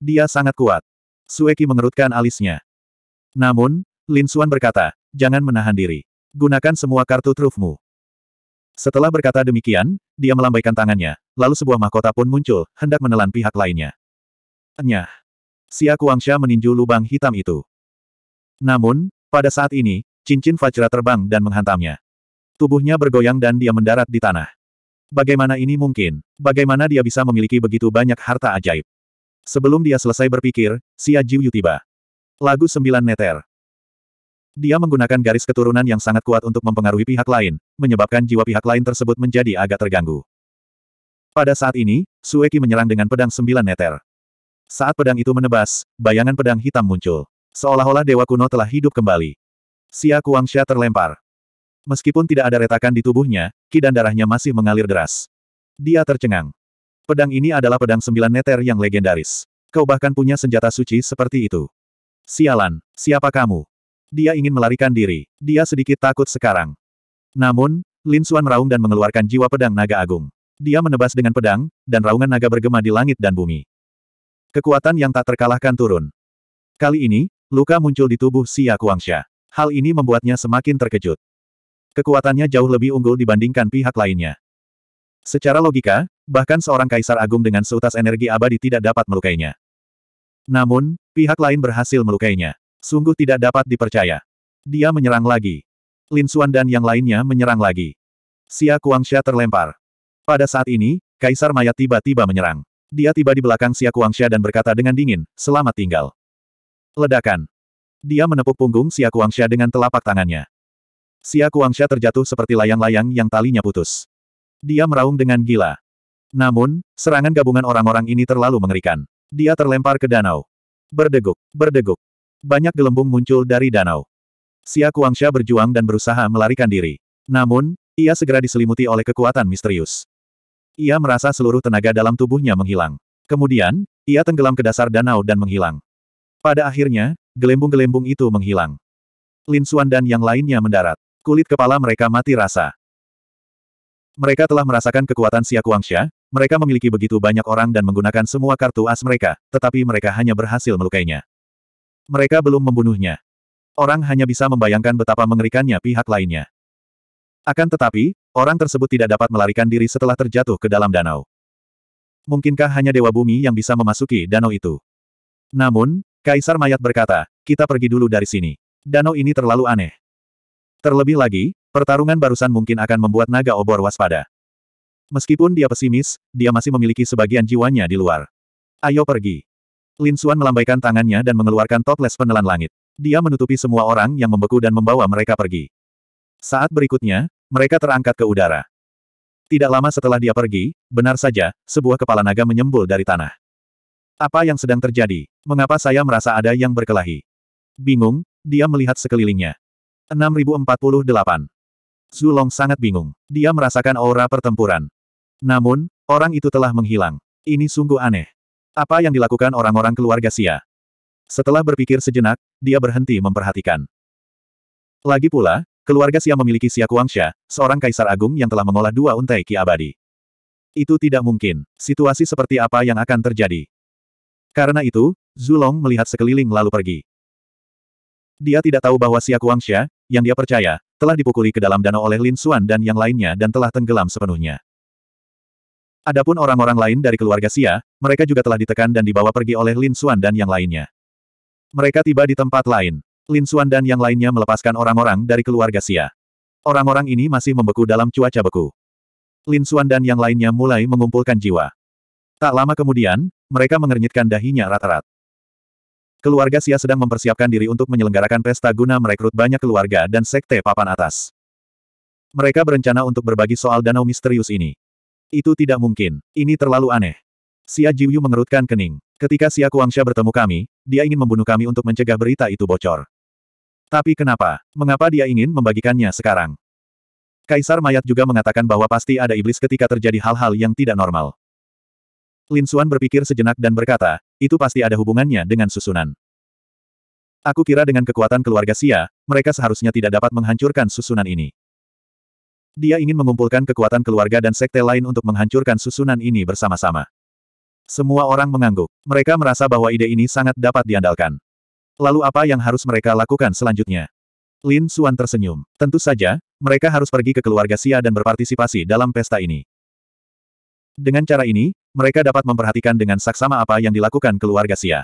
Dia sangat kuat. Sueki mengerutkan alisnya. Namun, Lin Xuan berkata, jangan menahan diri. Gunakan semua kartu trufmu. Setelah berkata demikian, dia melambaikan tangannya, lalu sebuah mahkota pun muncul, hendak menelan pihak lainnya. Enyah. Xia Kuangsha meninju lubang hitam itu. Namun, pada saat ini, cincin Fajra terbang dan menghantamnya. Tubuhnya bergoyang dan dia mendarat di tanah. Bagaimana ini mungkin? Bagaimana dia bisa memiliki begitu banyak harta ajaib? Sebelum dia selesai berpikir, Xia Jiuyu tiba. Lagu Sembilan Neter. Dia menggunakan garis keturunan yang sangat kuat untuk mempengaruhi pihak lain, menyebabkan jiwa pihak lain tersebut menjadi agak terganggu. Pada saat ini, Sueki menyerang dengan pedang Sembilan Neter. Saat pedang itu menebas, bayangan pedang hitam muncul. Seolah-olah dewa kuno telah hidup kembali. Xia Kuangsha terlempar. Meskipun tidak ada retakan di tubuhnya, ki dan darahnya masih mengalir deras. Dia tercengang. Pedang ini adalah pedang sembilan neter yang legendaris. Kau bahkan punya senjata suci seperti itu. Sialan, siapa kamu? Dia ingin melarikan diri. Dia sedikit takut sekarang. Namun, Lin Suan meraung dan mengeluarkan jiwa pedang naga agung. Dia menebas dengan pedang, dan raungan naga bergema di langit dan bumi. Kekuatan yang tak terkalahkan turun. Kali ini, luka muncul di tubuh Xia Kuangsha. Hal ini membuatnya semakin terkejut. Kekuatannya jauh lebih unggul dibandingkan pihak lainnya. Secara logika, bahkan seorang kaisar agung dengan seutas energi abadi tidak dapat melukainya. Namun, pihak lain berhasil melukainya. Sungguh tidak dapat dipercaya. Dia menyerang lagi. Lin Xuan dan yang lainnya menyerang lagi. Xia Kuangsha terlempar. Pada saat ini, kaisar mayat tiba-tiba menyerang. Dia tiba di belakang Xia Kuangsha dan berkata dengan dingin, selamat tinggal. Ledakan. Dia menepuk punggung Xia Kuangsha dengan telapak tangannya. Xia Kuangsha terjatuh seperti layang-layang yang talinya putus. Dia meraung dengan gila. Namun, serangan gabungan orang-orang ini terlalu mengerikan. Dia terlempar ke danau. Berdeguk, berdeguk. Banyak gelembung muncul dari danau. Xia Kuangsha berjuang dan berusaha melarikan diri. Namun, ia segera diselimuti oleh kekuatan misterius. Ia merasa seluruh tenaga dalam tubuhnya menghilang. Kemudian, ia tenggelam ke dasar danau dan menghilang. Pada akhirnya, gelembung-gelembung itu menghilang. Lin Xuan dan yang lainnya mendarat. Kulit kepala mereka mati rasa. Mereka telah merasakan kekuatan Xia Kuangsha, mereka memiliki begitu banyak orang dan menggunakan semua kartu as mereka, tetapi mereka hanya berhasil melukainya. Mereka belum membunuhnya. Orang hanya bisa membayangkan betapa mengerikannya pihak lainnya. Akan tetapi, Orang tersebut tidak dapat melarikan diri setelah terjatuh ke dalam danau. Mungkinkah hanya Dewa Bumi yang bisa memasuki danau itu? Namun, Kaisar Mayat berkata, kita pergi dulu dari sini. Danau ini terlalu aneh. Terlebih lagi, pertarungan barusan mungkin akan membuat naga obor waspada. Meskipun dia pesimis, dia masih memiliki sebagian jiwanya di luar. Ayo pergi. Lin Xuan melambaikan tangannya dan mengeluarkan toples penelan langit. Dia menutupi semua orang yang membeku dan membawa mereka pergi. Saat berikutnya, mereka terangkat ke udara. Tidak lama setelah dia pergi, benar saja, sebuah kepala naga menyembul dari tanah. Apa yang sedang terjadi? Mengapa saya merasa ada yang berkelahi? Bingung, dia melihat sekelilingnya. 6048. Zulong sangat bingung. Dia merasakan aura pertempuran. Namun, orang itu telah menghilang. Ini sungguh aneh. Apa yang dilakukan orang-orang keluarga Sia? Setelah berpikir sejenak, dia berhenti memperhatikan. Lagi pula, Keluarga Xia memiliki Xia Kuangsha, seorang kaisar agung yang telah mengolah dua untai Ki abadi. Itu tidak mungkin. Situasi seperti apa yang akan terjadi? Karena itu, Zulong melihat sekeliling lalu pergi. Dia tidak tahu bahwa Xia Kuangsha, yang dia percaya, telah dipukuli ke dalam danau oleh Lin Xuan dan yang lainnya dan telah tenggelam sepenuhnya. Adapun orang-orang lain dari keluarga Xia, mereka juga telah ditekan dan dibawa pergi oleh Lin Xuan dan yang lainnya. Mereka tiba di tempat lain. Lin Suan dan yang lainnya melepaskan orang-orang dari keluarga Xia. Orang-orang ini masih membeku dalam cuaca beku. Lin Suan dan yang lainnya mulai mengumpulkan jiwa. Tak lama kemudian, mereka mengernyitkan dahinya rat-rat. Keluarga Xia sedang mempersiapkan diri untuk menyelenggarakan pesta guna merekrut banyak keluarga dan sekte papan atas. Mereka berencana untuk berbagi soal danau misterius ini. Itu tidak mungkin. Ini terlalu aneh. Xia Jiuyu mengerutkan kening. Ketika Xia Kuangsha bertemu kami, dia ingin membunuh kami untuk mencegah berita itu bocor. Tapi kenapa? Mengapa dia ingin membagikannya sekarang? Kaisar Mayat juga mengatakan bahwa pasti ada iblis ketika terjadi hal-hal yang tidak normal. Lin Xuan berpikir sejenak dan berkata, itu pasti ada hubungannya dengan susunan. Aku kira dengan kekuatan keluarga Sia, mereka seharusnya tidak dapat menghancurkan susunan ini. Dia ingin mengumpulkan kekuatan keluarga dan sekte lain untuk menghancurkan susunan ini bersama-sama. Semua orang mengangguk. Mereka merasa bahwa ide ini sangat dapat diandalkan. Lalu apa yang harus mereka lakukan selanjutnya? Lin Suan tersenyum. Tentu saja, mereka harus pergi ke keluarga Xia dan berpartisipasi dalam pesta ini. Dengan cara ini, mereka dapat memperhatikan dengan saksama apa yang dilakukan keluarga Xia.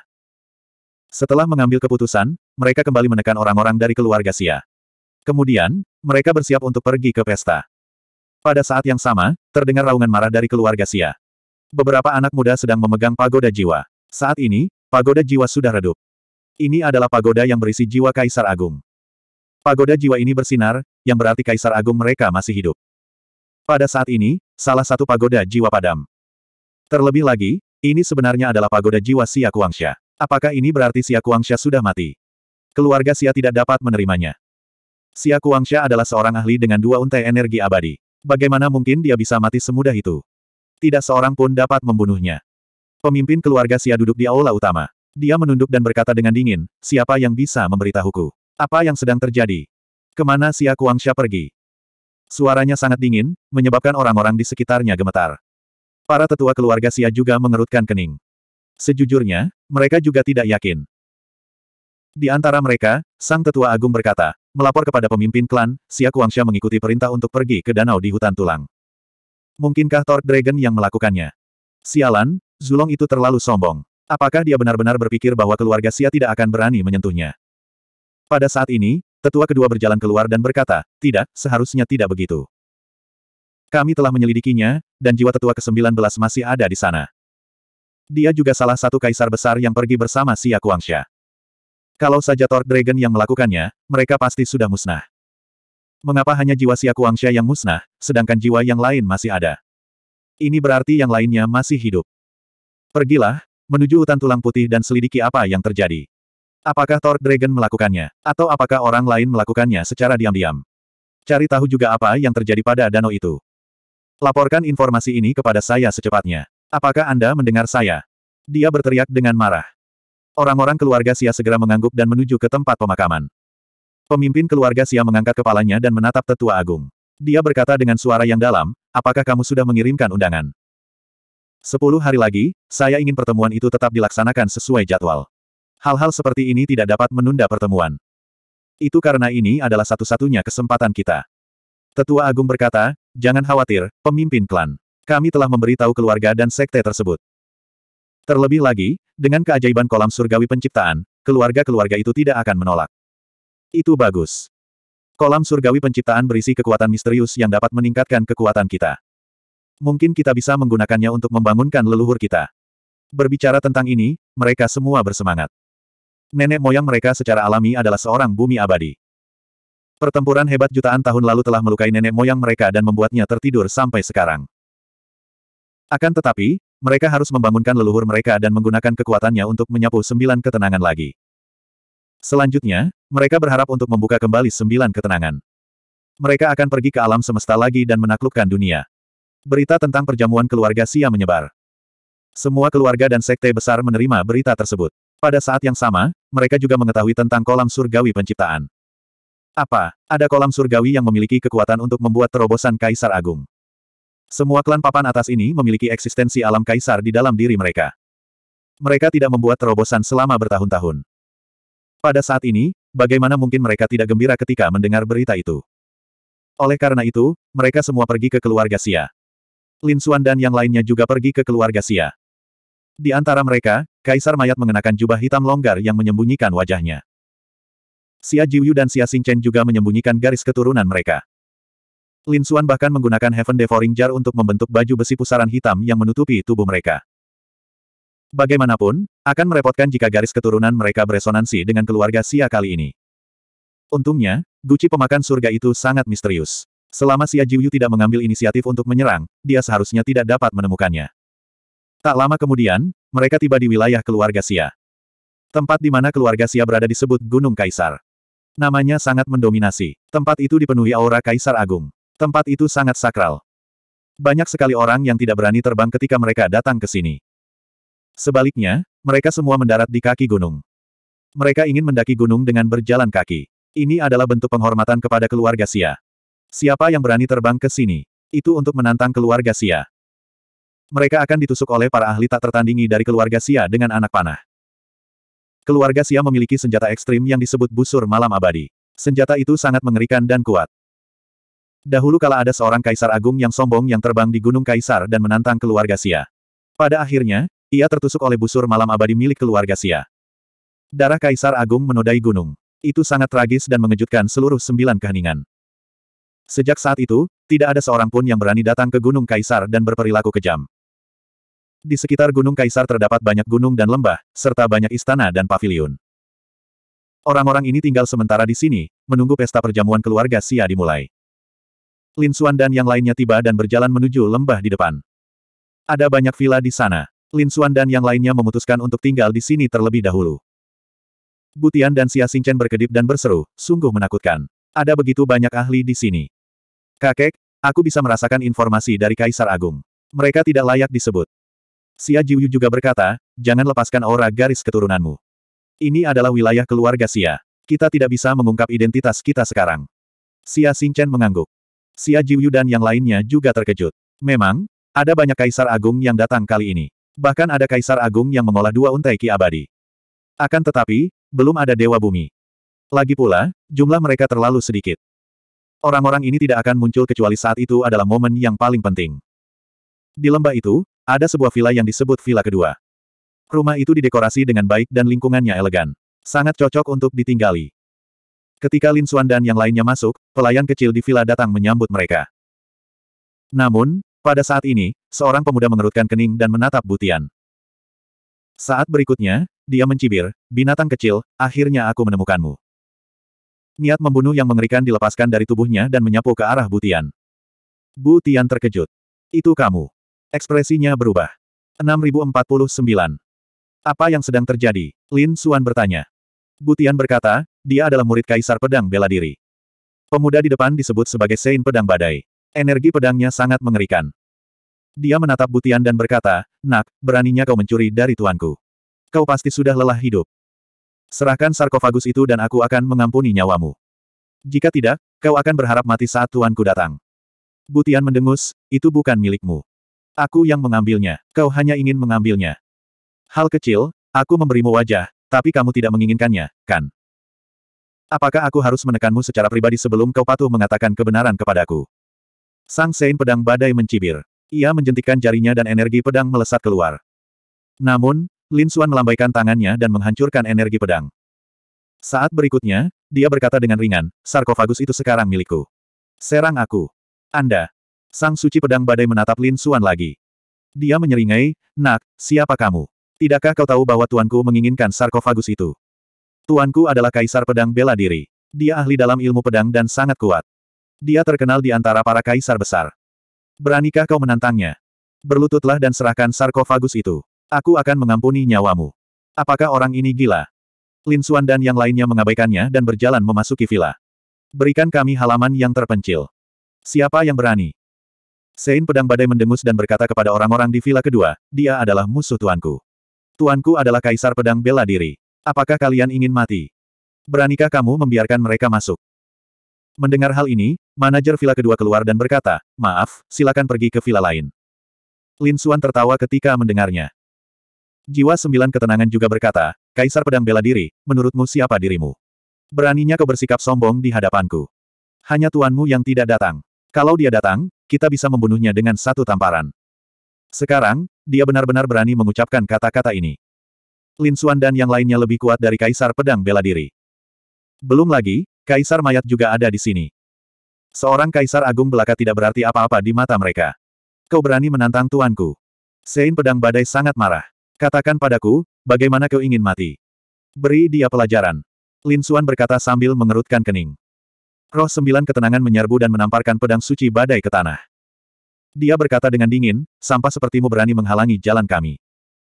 Setelah mengambil keputusan, mereka kembali menekan orang-orang dari keluarga Xia. Kemudian, mereka bersiap untuk pergi ke pesta. Pada saat yang sama, terdengar raungan marah dari keluarga Xia. Beberapa anak muda sedang memegang pagoda jiwa. Saat ini, pagoda jiwa sudah redup. Ini adalah pagoda yang berisi jiwa Kaisar Agung. Pagoda jiwa ini bersinar, yang berarti Kaisar Agung mereka masih hidup. Pada saat ini, salah satu pagoda jiwa padam. Terlebih lagi, ini sebenarnya adalah pagoda jiwa Xia Kuangsha. Apakah ini berarti Xia Kuangsha sudah mati? Keluarga Xia tidak dapat menerimanya. Xia Kuangsha adalah seorang ahli dengan dua untai energi abadi. Bagaimana mungkin dia bisa mati semudah itu? Tidak seorang pun dapat membunuhnya. Pemimpin keluarga Xia duduk di aula utama. Dia menunduk dan berkata dengan dingin, siapa yang bisa memberitahuku? Apa yang sedang terjadi? Kemana si Akuangsha pergi? Suaranya sangat dingin, menyebabkan orang-orang di sekitarnya gemetar. Para tetua keluarga Sia juga mengerutkan kening. Sejujurnya, mereka juga tidak yakin. Di antara mereka, sang tetua agung berkata, melapor kepada pemimpin klan, Sia Kuangsha mengikuti perintah untuk pergi ke danau di hutan tulang. Mungkinkah Thor Dragon yang melakukannya? Sialan, Zulong itu terlalu sombong. Apakah dia benar-benar berpikir bahwa keluarga Sia tidak akan berani menyentuhnya? Pada saat ini, tetua kedua berjalan keluar dan berkata, tidak, seharusnya tidak begitu. Kami telah menyelidikinya, dan jiwa tetua ke-19 masih ada di sana. Dia juga salah satu kaisar besar yang pergi bersama Xia Kuangsha. Kalau saja Thor Dragon yang melakukannya, mereka pasti sudah musnah. Mengapa hanya jiwa Xia Kuangsha yang musnah, sedangkan jiwa yang lain masih ada? Ini berarti yang lainnya masih hidup. Pergilah, menuju hutan tulang putih dan selidiki apa yang terjadi. Apakah Thor Dragon melakukannya? Atau apakah orang lain melakukannya secara diam-diam? Cari tahu juga apa yang terjadi pada danau itu. Laporkan informasi ini kepada saya secepatnya. Apakah Anda mendengar saya? Dia berteriak dengan marah. Orang-orang keluarga Sia segera mengangguk dan menuju ke tempat pemakaman. Pemimpin keluarga Sia mengangkat kepalanya dan menatap tetua agung. Dia berkata dengan suara yang dalam, apakah kamu sudah mengirimkan undangan? Sepuluh hari lagi, saya ingin pertemuan itu tetap dilaksanakan sesuai jadwal. Hal-hal seperti ini tidak dapat menunda pertemuan. Itu karena ini adalah satu-satunya kesempatan kita. Tetua Agung berkata, jangan khawatir, pemimpin klan. Kami telah memberitahu keluarga dan sekte tersebut. Terlebih lagi, dengan keajaiban kolam surgawi penciptaan, keluarga-keluarga itu tidak akan menolak. Itu bagus. Kolam surgawi penciptaan berisi kekuatan misterius yang dapat meningkatkan kekuatan kita. Mungkin kita bisa menggunakannya untuk membangunkan leluhur kita. Berbicara tentang ini, mereka semua bersemangat. Nenek moyang mereka secara alami adalah seorang bumi abadi. Pertempuran hebat jutaan tahun lalu telah melukai nenek moyang mereka dan membuatnya tertidur sampai sekarang. Akan tetapi, mereka harus membangunkan leluhur mereka dan menggunakan kekuatannya untuk menyapu sembilan ketenangan lagi. Selanjutnya, mereka berharap untuk membuka kembali sembilan ketenangan. Mereka akan pergi ke alam semesta lagi dan menaklukkan dunia. Berita tentang perjamuan keluarga Sia menyebar. Semua keluarga dan sekte besar menerima berita tersebut. Pada saat yang sama, mereka juga mengetahui tentang kolam surgawi penciptaan. Apa? Ada kolam surgawi yang memiliki kekuatan untuk membuat terobosan Kaisar Agung. Semua klan papan atas ini memiliki eksistensi alam kaisar di dalam diri mereka. Mereka tidak membuat terobosan selama bertahun-tahun. Pada saat ini, bagaimana mungkin mereka tidak gembira ketika mendengar berita itu? Oleh karena itu, mereka semua pergi ke keluarga Sia. Lin Xuan dan yang lainnya juga pergi ke keluarga Xia. Di antara mereka, Kaisar Mayat mengenakan jubah hitam longgar yang menyembunyikan wajahnya. Xia Jiuyu dan Xia Xingchen juga menyembunyikan garis keturunan mereka. Lin Xuan bahkan menggunakan Heaven Devouring Jar untuk membentuk baju besi pusaran hitam yang menutupi tubuh mereka. Bagaimanapun, akan merepotkan jika garis keturunan mereka beresonansi dengan keluarga Xia kali ini. Untungnya, Guci pemakan surga itu sangat misterius. Selama Xia Jiuyu tidak mengambil inisiatif untuk menyerang, dia seharusnya tidak dapat menemukannya. Tak lama kemudian, mereka tiba di wilayah keluarga Xia. Tempat di mana keluarga Xia berada disebut Gunung Kaisar. Namanya sangat mendominasi. Tempat itu dipenuhi aura Kaisar Agung. Tempat itu sangat sakral. Banyak sekali orang yang tidak berani terbang ketika mereka datang ke sini. Sebaliknya, mereka semua mendarat di kaki gunung. Mereka ingin mendaki gunung dengan berjalan kaki. Ini adalah bentuk penghormatan kepada keluarga Xia. Siapa yang berani terbang ke sini? Itu untuk menantang keluarga Sia. Mereka akan ditusuk oleh para ahli tak tertandingi dari keluarga Sia dengan anak panah. Keluarga Sia memiliki senjata ekstrim yang disebut busur malam abadi. Senjata itu sangat mengerikan dan kuat. Dahulu kala ada seorang kaisar agung yang sombong yang terbang di Gunung Kaisar dan menantang keluarga Sia. Pada akhirnya, ia tertusuk oleh busur malam abadi milik keluarga Sia. Darah kaisar agung menodai gunung. Itu sangat tragis dan mengejutkan seluruh sembilan keheningan. Sejak saat itu, tidak ada seorang pun yang berani datang ke Gunung Kaisar dan berperilaku kejam. Di sekitar Gunung Kaisar terdapat banyak gunung dan lembah, serta banyak istana dan paviliun. Orang-orang ini tinggal sementara di sini, menunggu pesta perjamuan keluarga Sia dimulai. Lin Xuan dan yang lainnya tiba dan berjalan menuju lembah di depan. Ada banyak villa di sana. Lin Xuan dan yang lainnya memutuskan untuk tinggal di sini terlebih dahulu. Butian dan Xia Xingchen berkedip dan berseru, sungguh menakutkan. Ada begitu banyak ahli di sini. Kakek, aku bisa merasakan informasi dari Kaisar Agung. Mereka tidak layak disebut. Xia Jiuyu juga berkata, jangan lepaskan aura garis keturunanmu. Ini adalah wilayah keluarga Xia. Kita tidak bisa mengungkap identitas kita sekarang. Xia Xingchen mengangguk. Xia Jiuyu dan yang lainnya juga terkejut. Memang, ada banyak kaisar agung yang datang kali ini. Bahkan ada kaisar agung yang mengolah dua untai ki abadi. Akan tetapi, belum ada dewa bumi. Lagi pula, jumlah mereka terlalu sedikit. Orang-orang ini tidak akan muncul kecuali saat itu adalah momen yang paling penting. Di lembah itu, ada sebuah villa yang disebut villa kedua. Rumah itu didekorasi dengan baik dan lingkungannya elegan. Sangat cocok untuk ditinggali. Ketika Lin Suan dan yang lainnya masuk, pelayan kecil di villa datang menyambut mereka. Namun, pada saat ini, seorang pemuda mengerutkan kening dan menatap Butian. Saat berikutnya, dia mencibir, binatang kecil, akhirnya aku menemukanmu. Niat membunuh yang mengerikan dilepaskan dari tubuhnya dan menyapu ke arah Butian. Butian terkejut. Itu kamu. Ekspresinya berubah. 6049. Apa yang sedang terjadi? Lin Suan bertanya. Butian berkata, dia adalah murid Kaisar Pedang Bela Diri. Pemuda di depan disebut sebagai Sein Pedang Badai. Energi pedangnya sangat mengerikan. Dia menatap Butian dan berkata, Nak, beraninya kau mencuri dari tuanku. Kau pasti sudah lelah hidup. Serahkan sarkofagus itu dan aku akan mengampuni nyawamu. Jika tidak, kau akan berharap mati saat tuanku datang. Butian mendengus, itu bukan milikmu. Aku yang mengambilnya, kau hanya ingin mengambilnya. Hal kecil, aku memberimu wajah, tapi kamu tidak menginginkannya, kan? Apakah aku harus menekanmu secara pribadi sebelum kau patuh mengatakan kebenaran kepadaku? Sang Sein pedang badai mencibir. Ia menjentikkan jarinya dan energi pedang melesat keluar. Namun, Lin Xuan melambaikan tangannya dan menghancurkan energi pedang. Saat berikutnya, dia berkata dengan ringan, sarkofagus itu sekarang milikku. Serang aku. Anda. Sang suci pedang badai menatap Lin Xuan lagi. Dia menyeringai, nak, siapa kamu? Tidakkah kau tahu bahwa tuanku menginginkan sarkofagus itu? Tuanku adalah kaisar pedang bela diri. Dia ahli dalam ilmu pedang dan sangat kuat. Dia terkenal di antara para kaisar besar. Beranikah kau menantangnya? Berlututlah dan serahkan sarkofagus itu. Aku akan mengampuni nyawamu. Apakah orang ini gila? Lin Xuan dan yang lainnya mengabaikannya dan berjalan memasuki villa. Berikan kami halaman yang terpencil. Siapa yang berani? Sein Pedang Badai mendengus dan berkata kepada orang-orang di villa kedua, dia adalah musuh tuanku. Tuanku adalah Kaisar Pedang Bela Diri. Apakah kalian ingin mati? Beranikah kamu membiarkan mereka masuk? Mendengar hal ini, manajer villa kedua keluar dan berkata, maaf, silakan pergi ke villa lain. Lin Xuan tertawa ketika mendengarnya. Jiwa sembilan ketenangan juga berkata, Kaisar Pedang Bela Diri, menurutmu siapa dirimu? Beraninya kau bersikap sombong di hadapanku. Hanya tuanmu yang tidak datang. Kalau dia datang, kita bisa membunuhnya dengan satu tamparan. Sekarang, dia benar-benar berani mengucapkan kata-kata ini. Lin Xuan dan yang lainnya lebih kuat dari Kaisar Pedang Bela Diri. Belum lagi, Kaisar Mayat juga ada di sini. Seorang Kaisar Agung Belaka tidak berarti apa-apa di mata mereka. Kau berani menantang tuanku. Sein Pedang Badai sangat marah. Katakan padaku, bagaimana kau ingin mati? Beri dia pelajaran. Lin Suan berkata sambil mengerutkan kening. Roh sembilan ketenangan menyerbu dan menamparkan pedang suci badai ke tanah. Dia berkata dengan dingin, sampah sepertimu berani menghalangi jalan kami.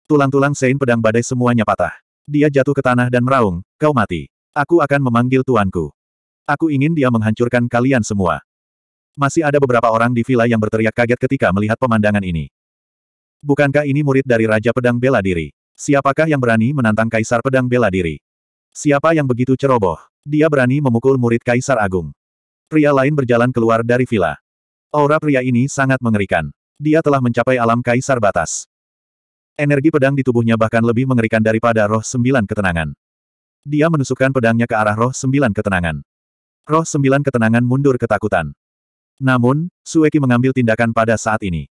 Tulang-tulang sein pedang badai semuanya patah. Dia jatuh ke tanah dan meraung, kau mati. Aku akan memanggil tuanku. Aku ingin dia menghancurkan kalian semua. Masih ada beberapa orang di villa yang berteriak kaget ketika melihat pemandangan ini. Bukankah ini murid dari Raja Pedang Bela Diri? Siapakah yang berani menantang Kaisar Pedang Bela Diri? Siapa yang begitu ceroboh? Dia berani memukul murid Kaisar Agung. Pria lain berjalan keluar dari villa. Aura pria ini sangat mengerikan. Dia telah mencapai alam Kaisar Batas. Energi pedang di tubuhnya bahkan lebih mengerikan daripada roh sembilan ketenangan. Dia menusukkan pedangnya ke arah roh sembilan ketenangan. Roh sembilan ketenangan mundur ketakutan. Namun, Sueki mengambil tindakan pada saat ini.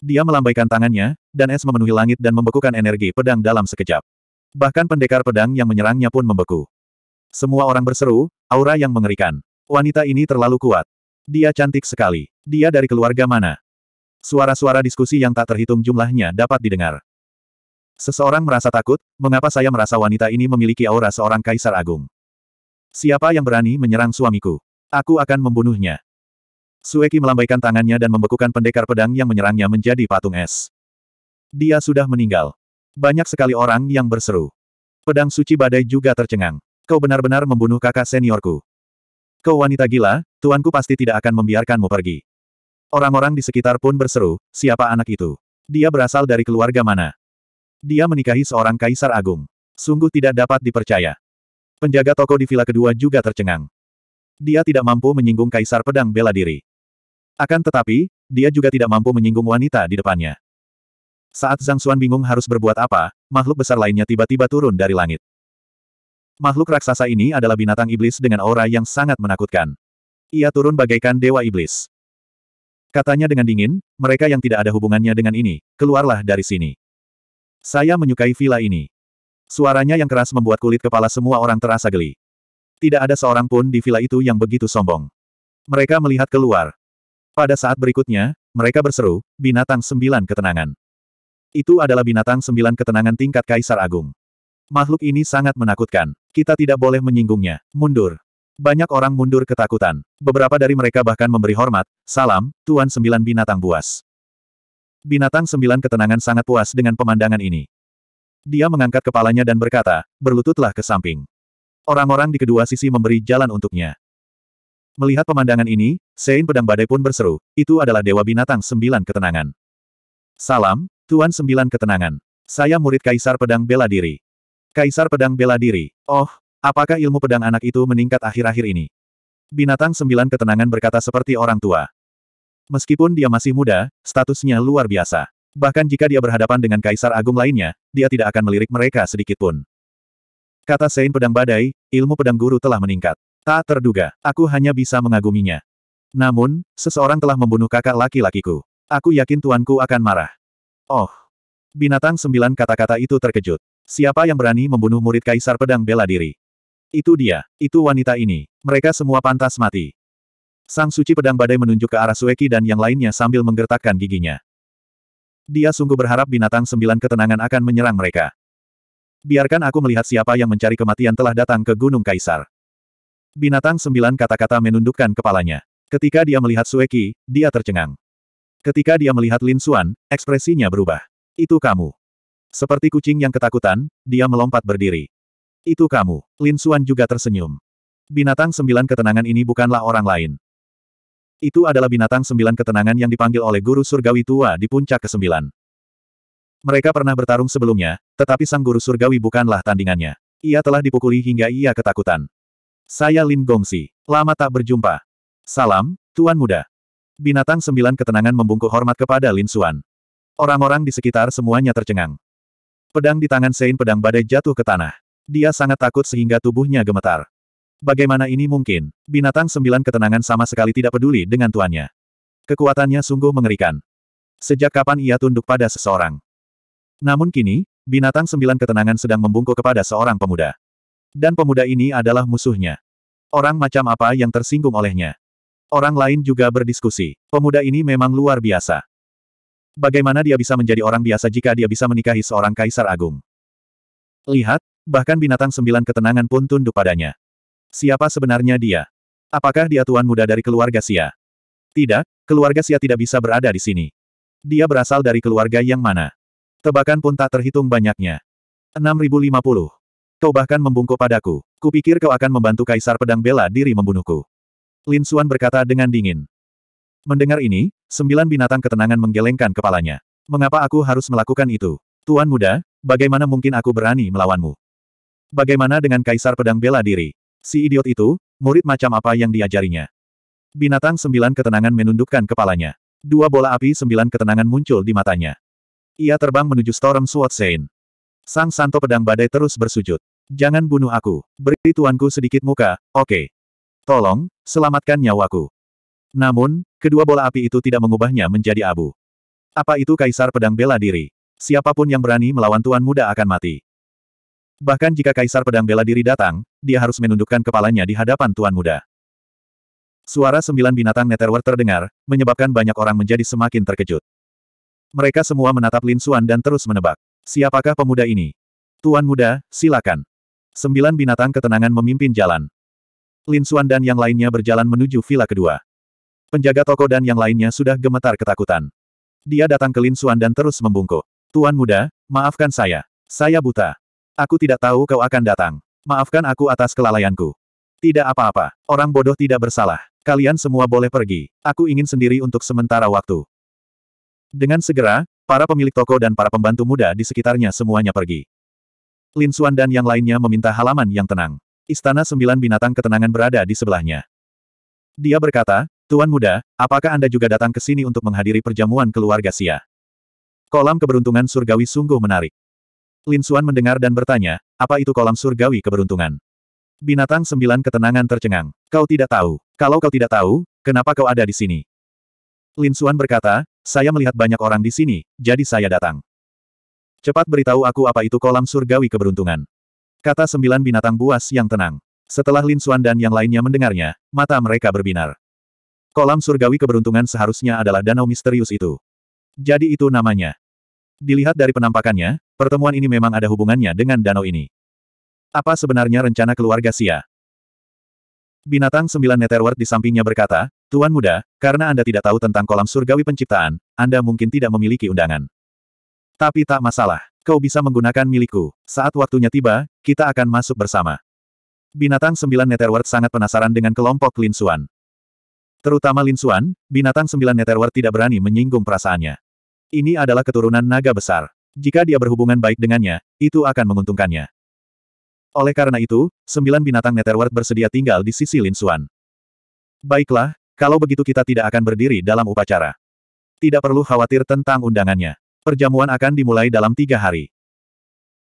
Dia melambaikan tangannya, dan es memenuhi langit dan membekukan energi pedang dalam sekejap. Bahkan pendekar pedang yang menyerangnya pun membeku. Semua orang berseru, aura yang mengerikan. Wanita ini terlalu kuat. Dia cantik sekali. Dia dari keluarga mana? Suara-suara diskusi yang tak terhitung jumlahnya dapat didengar. Seseorang merasa takut, mengapa saya merasa wanita ini memiliki aura seorang kaisar agung? Siapa yang berani menyerang suamiku? Aku akan membunuhnya. Sueki melambaikan tangannya dan membekukan pendekar pedang yang menyerangnya menjadi patung es. Dia sudah meninggal. Banyak sekali orang yang berseru. Pedang suci badai juga tercengang. Kau benar-benar membunuh kakak seniorku. Kau wanita gila, tuanku pasti tidak akan membiarkanmu pergi. Orang-orang di sekitar pun berseru, siapa anak itu? Dia berasal dari keluarga mana? Dia menikahi seorang kaisar agung. Sungguh tidak dapat dipercaya. Penjaga toko di vila kedua juga tercengang. Dia tidak mampu menyinggung kaisar pedang bela diri. Akan tetapi, dia juga tidak mampu menyinggung wanita di depannya. Saat Zhang Xuan bingung harus berbuat apa, makhluk besar lainnya tiba-tiba turun dari langit. Makhluk raksasa ini adalah binatang iblis dengan aura yang sangat menakutkan. Ia turun bagaikan dewa iblis. Katanya dengan dingin, mereka yang tidak ada hubungannya dengan ini, keluarlah dari sini. Saya menyukai villa ini. Suaranya yang keras membuat kulit kepala semua orang terasa geli. Tidak ada seorang pun di villa itu yang begitu sombong. Mereka melihat keluar. Pada saat berikutnya, mereka berseru, binatang sembilan ketenangan. Itu adalah binatang sembilan ketenangan tingkat Kaisar Agung. Makhluk ini sangat menakutkan. Kita tidak boleh menyinggungnya. Mundur. Banyak orang mundur ketakutan. Beberapa dari mereka bahkan memberi hormat, salam, Tuan Sembilan Binatang Buas. Binatang Sembilan Ketenangan sangat puas dengan pemandangan ini. Dia mengangkat kepalanya dan berkata, berlututlah ke samping. Orang-orang di kedua sisi memberi jalan untuknya. Melihat pemandangan ini, Sein Pedang Badai pun berseru, itu adalah Dewa Binatang Sembilan Ketenangan. Salam, Tuan Sembilan Ketenangan. Saya murid Kaisar Pedang Bela Diri. Kaisar Pedang Bela Diri. Oh, apakah ilmu pedang anak itu meningkat akhir-akhir ini? Binatang Sembilan Ketenangan berkata seperti orang tua. Meskipun dia masih muda, statusnya luar biasa. Bahkan jika dia berhadapan dengan kaisar agung lainnya, dia tidak akan melirik mereka sedikitpun. Kata Sein Pedang Badai, ilmu pedang guru telah meningkat. Tak terduga, aku hanya bisa mengaguminya. Namun, seseorang telah membunuh kakak laki-lakiku. Aku yakin tuanku akan marah. Oh. Binatang sembilan kata-kata itu terkejut. Siapa yang berani membunuh murid kaisar pedang bela diri? Itu dia, itu wanita ini. Mereka semua pantas mati. Sang suci pedang badai menunjuk ke arah Sueki dan yang lainnya sambil menggertakkan giginya. Dia sungguh berharap binatang sembilan ketenangan akan menyerang mereka. Biarkan aku melihat siapa yang mencari kematian telah datang ke Gunung Kaisar. Binatang sembilan kata-kata menundukkan kepalanya. Ketika dia melihat Sueki, dia tercengang. Ketika dia melihat Lin Xuan, ekspresinya berubah. Itu kamu. Seperti kucing yang ketakutan, dia melompat berdiri. Itu kamu. Lin Xuan juga tersenyum. Binatang sembilan ketenangan ini bukanlah orang lain. Itu adalah binatang sembilan ketenangan yang dipanggil oleh guru surgawi tua di puncak kesembilan. Mereka pernah bertarung sebelumnya, tetapi sang guru surgawi bukanlah tandingannya. Ia telah dipukuli hingga ia ketakutan. Saya Lin Gongsi. Lama tak berjumpa. Salam, Tuan Muda. Binatang sembilan ketenangan membungkuk hormat kepada Lin Xuan. Orang-orang di sekitar semuanya tercengang. Pedang di tangan Sein pedang badai jatuh ke tanah. Dia sangat takut sehingga tubuhnya gemetar. Bagaimana ini mungkin? Binatang sembilan ketenangan sama sekali tidak peduli dengan tuannya. Kekuatannya sungguh mengerikan. Sejak kapan ia tunduk pada seseorang? Namun kini, binatang sembilan ketenangan sedang membungkuk kepada seorang pemuda. Dan pemuda ini adalah musuhnya. Orang macam apa yang tersinggung olehnya? Orang lain juga berdiskusi. Pemuda ini memang luar biasa. Bagaimana dia bisa menjadi orang biasa jika dia bisa menikahi seorang kaisar agung? Lihat, bahkan binatang sembilan ketenangan pun tunduk padanya. Siapa sebenarnya dia? Apakah dia tuan muda dari keluarga Sia? Tidak, keluarga Sia tidak bisa berada di sini. Dia berasal dari keluarga yang mana? Tebakan pun tak terhitung banyaknya. 6050 Kau bahkan membungkuk padaku. Kupikir kau akan membantu Kaisar Pedang Bela Diri membunuhku. Lin Suan berkata dengan dingin. Mendengar ini, sembilan binatang ketenangan menggelengkan kepalanya. Mengapa aku harus melakukan itu? Tuan muda, bagaimana mungkin aku berani melawanmu? Bagaimana dengan Kaisar Pedang Bela Diri? Si idiot itu, murid macam apa yang diajarinya? Binatang sembilan ketenangan menundukkan kepalanya. Dua bola api sembilan ketenangan muncul di matanya. Ia terbang menuju Storm Sword Sein. Sang Santo Pedang Badai terus bersujud. Jangan bunuh aku. Beri tuanku sedikit muka, oke. Okay. Tolong, selamatkan nyawaku. Namun, kedua bola api itu tidak mengubahnya menjadi abu. Apa itu kaisar pedang bela diri? Siapapun yang berani melawan tuan muda akan mati. Bahkan jika kaisar pedang bela diri datang, dia harus menundukkan kepalanya di hadapan tuan muda. Suara sembilan binatang Netherworld terdengar, menyebabkan banyak orang menjadi semakin terkejut. Mereka semua menatap Lin Suan dan terus menebak. Siapakah pemuda ini? Tuan muda, silakan. Sembilan binatang ketenangan memimpin jalan. Lin Suan dan yang lainnya berjalan menuju villa kedua. Penjaga toko dan yang lainnya sudah gemetar ketakutan. Dia datang ke Lin Suan dan terus membungkuk. Tuan muda, maafkan saya. Saya buta. Aku tidak tahu kau akan datang. Maafkan aku atas kelalaianku. Tidak apa-apa. Orang bodoh tidak bersalah. Kalian semua boleh pergi. Aku ingin sendiri untuk sementara waktu. Dengan segera, para pemilik toko dan para pembantu muda di sekitarnya semuanya pergi. Lin Suan dan yang lainnya meminta halaman yang tenang. Istana Sembilan Binatang Ketenangan berada di sebelahnya. Dia berkata, Tuan Muda, apakah Anda juga datang ke sini untuk menghadiri perjamuan keluarga Sia? Kolam keberuntungan surgawi sungguh menarik. Lin Suan mendengar dan bertanya, apa itu kolam surgawi keberuntungan? Binatang Sembilan Ketenangan tercengang. Kau tidak tahu. Kalau kau tidak tahu, kenapa kau ada di sini? Lin Suan berkata, saya melihat banyak orang di sini, jadi saya datang. Cepat beritahu aku apa itu kolam surgawi keberuntungan. Kata sembilan binatang buas yang tenang. Setelah Lin Xuan dan yang lainnya mendengarnya, mata mereka berbinar. Kolam surgawi keberuntungan seharusnya adalah danau misterius itu. Jadi itu namanya. Dilihat dari penampakannya, pertemuan ini memang ada hubungannya dengan danau ini. Apa sebenarnya rencana keluarga Sia? Binatang sembilan Netherworld di sampingnya berkata, Tuan muda, karena Anda tidak tahu tentang kolam surgawi penciptaan, Anda mungkin tidak memiliki undangan. Tapi tak masalah, kau bisa menggunakan milikku. Saat waktunya tiba, kita akan masuk bersama. Binatang sembilan Netherworld sangat penasaran dengan kelompok Lin Xuan. Terutama Lin Xuan, binatang sembilan Netherworld tidak berani menyinggung perasaannya. Ini adalah keturunan naga besar. Jika dia berhubungan baik dengannya, itu akan menguntungkannya. Oleh karena itu, sembilan binatang Netherworld bersedia tinggal di sisi Lin Xuan. Baiklah, kalau begitu kita tidak akan berdiri dalam upacara. Tidak perlu khawatir tentang undangannya. Perjamuan akan dimulai dalam tiga hari.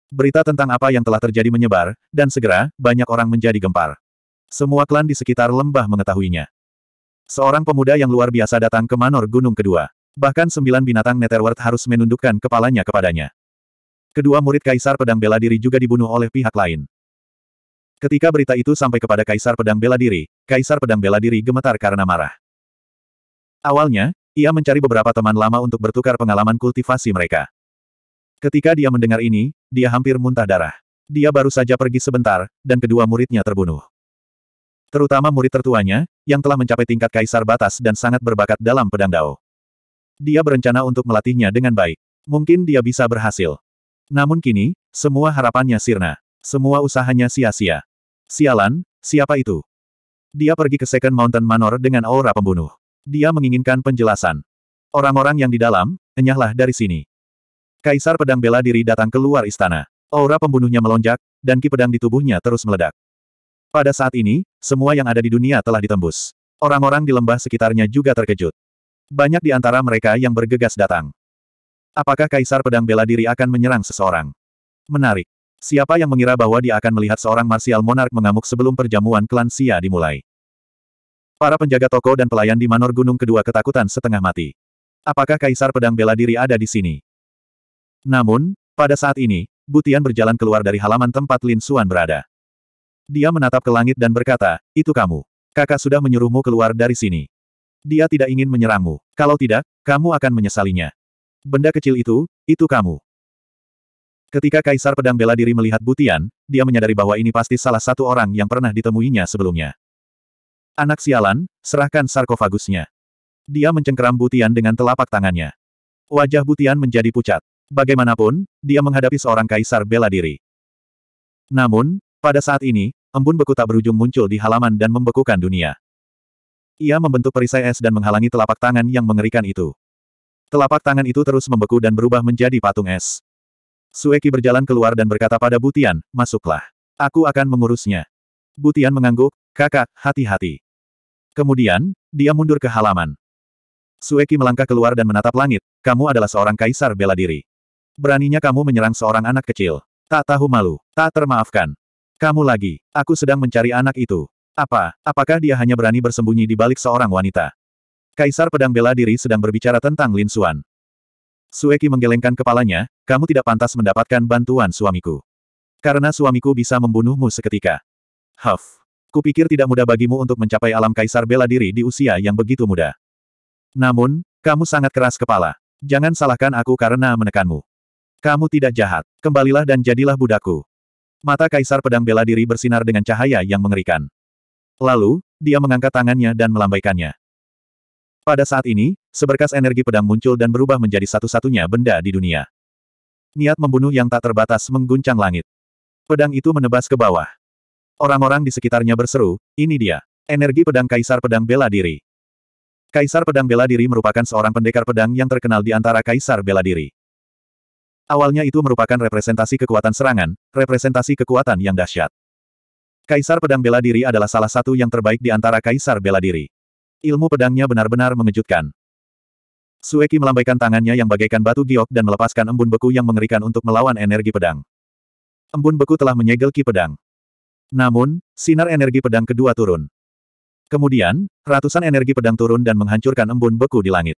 Berita tentang apa yang telah terjadi menyebar, dan segera, banyak orang menjadi gempar. Semua klan di sekitar lembah mengetahuinya. Seorang pemuda yang luar biasa datang ke manor gunung kedua. Bahkan sembilan binatang Netherworld harus menundukkan kepalanya kepadanya. Kedua murid Kaisar Pedang Bela Diri juga dibunuh oleh pihak lain. Ketika berita itu sampai kepada Kaisar Pedang Bela Diri, Kaisar Pedang Bela Diri gemetar karena marah. Awalnya, ia mencari beberapa teman lama untuk bertukar pengalaman kultivasi mereka. Ketika dia mendengar ini, dia hampir muntah darah. Dia baru saja pergi sebentar, dan kedua muridnya terbunuh. Terutama murid tertuanya, yang telah mencapai tingkat kaisar batas dan sangat berbakat dalam pedang dao. Dia berencana untuk melatihnya dengan baik. Mungkin dia bisa berhasil. Namun kini, semua harapannya sirna. Semua usahanya sia-sia. Sialan, siapa itu? Dia pergi ke Second Mountain Manor dengan aura pembunuh. Dia menginginkan penjelasan. Orang-orang yang di dalam, enyahlah dari sini. Kaisar pedang bela diri datang keluar istana. Aura pembunuhnya melonjak, dan ki pedang di tubuhnya terus meledak. Pada saat ini, semua yang ada di dunia telah ditembus. Orang-orang di lembah sekitarnya juga terkejut. Banyak di antara mereka yang bergegas datang. Apakah Kaisar Pedang Bela Diri akan menyerang seseorang? Menarik. Siapa yang mengira bahwa dia akan melihat seorang Marsial Monark mengamuk sebelum perjamuan klan Sia dimulai? Para penjaga toko dan pelayan di Manor Gunung Kedua ketakutan setengah mati. Apakah Kaisar Pedang Bela Diri ada di sini? Namun, pada saat ini, Butian berjalan keluar dari halaman tempat Lin Suan berada. Dia menatap ke langit dan berkata, itu kamu. Kakak sudah menyuruhmu keluar dari sini. Dia tidak ingin menyerangmu. Kalau tidak, kamu akan menyesalinya. Benda kecil itu, itu kamu. Ketika Kaisar Pedang Bela Diri melihat Butian, dia menyadari bahwa ini pasti salah satu orang yang pernah ditemuinya sebelumnya. Anak sialan, serahkan sarkofagusnya. Dia mencengkeram Butian dengan telapak tangannya. Wajah Butian menjadi pucat. Bagaimanapun, dia menghadapi seorang kaisar bela diri. Namun, pada saat ini, embun beku tak berujung muncul di halaman dan membekukan dunia. Ia membentuk perisai es dan menghalangi telapak tangan yang mengerikan itu. Telapak tangan itu terus membeku dan berubah menjadi patung es. Sueki berjalan keluar dan berkata pada Butian, masuklah. Aku akan mengurusnya. Butian mengangguk, kakak, hati-hati. Kemudian, dia mundur ke halaman. Sueki melangkah keluar dan menatap langit, kamu adalah seorang kaisar bela diri. Beraninya kamu menyerang seorang anak kecil. Tak tahu malu, tak termaafkan. Kamu lagi, aku sedang mencari anak itu. Apa, apakah dia hanya berani bersembunyi di balik seorang wanita? Kaisar pedang bela diri sedang berbicara tentang Lin Suan. Sueki menggelengkan kepalanya, kamu tidak pantas mendapatkan bantuan suamiku. Karena suamiku bisa membunuhmu seketika. Huff. Kupikir tidak mudah bagimu untuk mencapai alam kaisar bela diri di usia yang begitu muda. Namun, kamu sangat keras kepala. Jangan salahkan aku karena menekanmu. Kamu tidak jahat. Kembalilah dan jadilah budaku. Mata kaisar pedang bela diri bersinar dengan cahaya yang mengerikan. Lalu, dia mengangkat tangannya dan melambaikannya. Pada saat ini, seberkas energi pedang muncul dan berubah menjadi satu-satunya benda di dunia. Niat membunuh yang tak terbatas mengguncang langit. Pedang itu menebas ke bawah. Orang-orang di sekitarnya berseru, ini dia. Energi pedang Kaisar Pedang Bela Diri. Kaisar Pedang Bela Diri merupakan seorang pendekar pedang yang terkenal di antara Kaisar Bela Diri. Awalnya itu merupakan representasi kekuatan serangan, representasi kekuatan yang dahsyat. Kaisar Pedang Bela Diri adalah salah satu yang terbaik di antara Kaisar Bela Diri. Ilmu pedangnya benar-benar mengejutkan. Sueki melambaikan tangannya yang bagaikan batu giok dan melepaskan embun beku yang mengerikan untuk melawan energi pedang. Embun beku telah menyegel ki pedang. Namun, sinar energi pedang kedua turun. Kemudian, ratusan energi pedang turun dan menghancurkan embun beku di langit.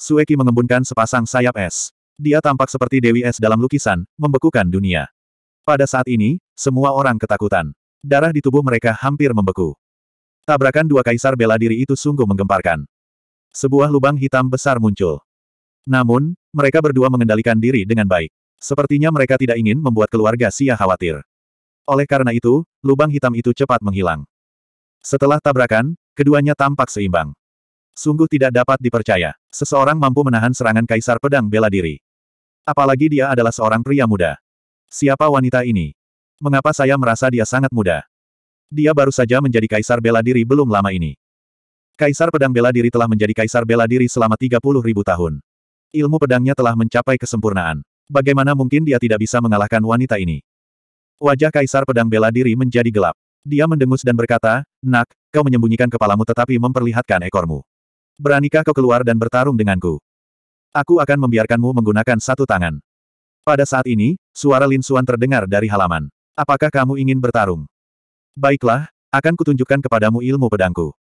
Sueki mengembunkan sepasang sayap es. Dia tampak seperti Dewi Es dalam lukisan, membekukan dunia. Pada saat ini, semua orang ketakutan. Darah di tubuh mereka hampir membeku. Tabrakan dua kaisar bela diri itu sungguh menggemparkan. Sebuah lubang hitam besar muncul. Namun, mereka berdua mengendalikan diri dengan baik. Sepertinya mereka tidak ingin membuat keluarga Sia khawatir. Oleh karena itu, lubang hitam itu cepat menghilang. Setelah tabrakan, keduanya tampak seimbang. Sungguh tidak dapat dipercaya. Seseorang mampu menahan serangan kaisar pedang bela diri. Apalagi dia adalah seorang pria muda. Siapa wanita ini? Mengapa saya merasa dia sangat muda? Dia baru saja menjadi kaisar bela diri belum lama ini. Kaisar pedang bela diri telah menjadi kaisar bela diri selama 30 ribu tahun. Ilmu pedangnya telah mencapai kesempurnaan. Bagaimana mungkin dia tidak bisa mengalahkan wanita ini? Wajah Kaisar Pedang Bela Diri menjadi gelap. Dia mendengus dan berkata, Nak, kau menyembunyikan kepalamu tetapi memperlihatkan ekormu. Beranikah kau keluar dan bertarung denganku? Aku akan membiarkanmu menggunakan satu tangan. Pada saat ini, suara Lin Suan terdengar dari halaman. Apakah kamu ingin bertarung? Baiklah, akan kutunjukkan kepadamu ilmu pedangku.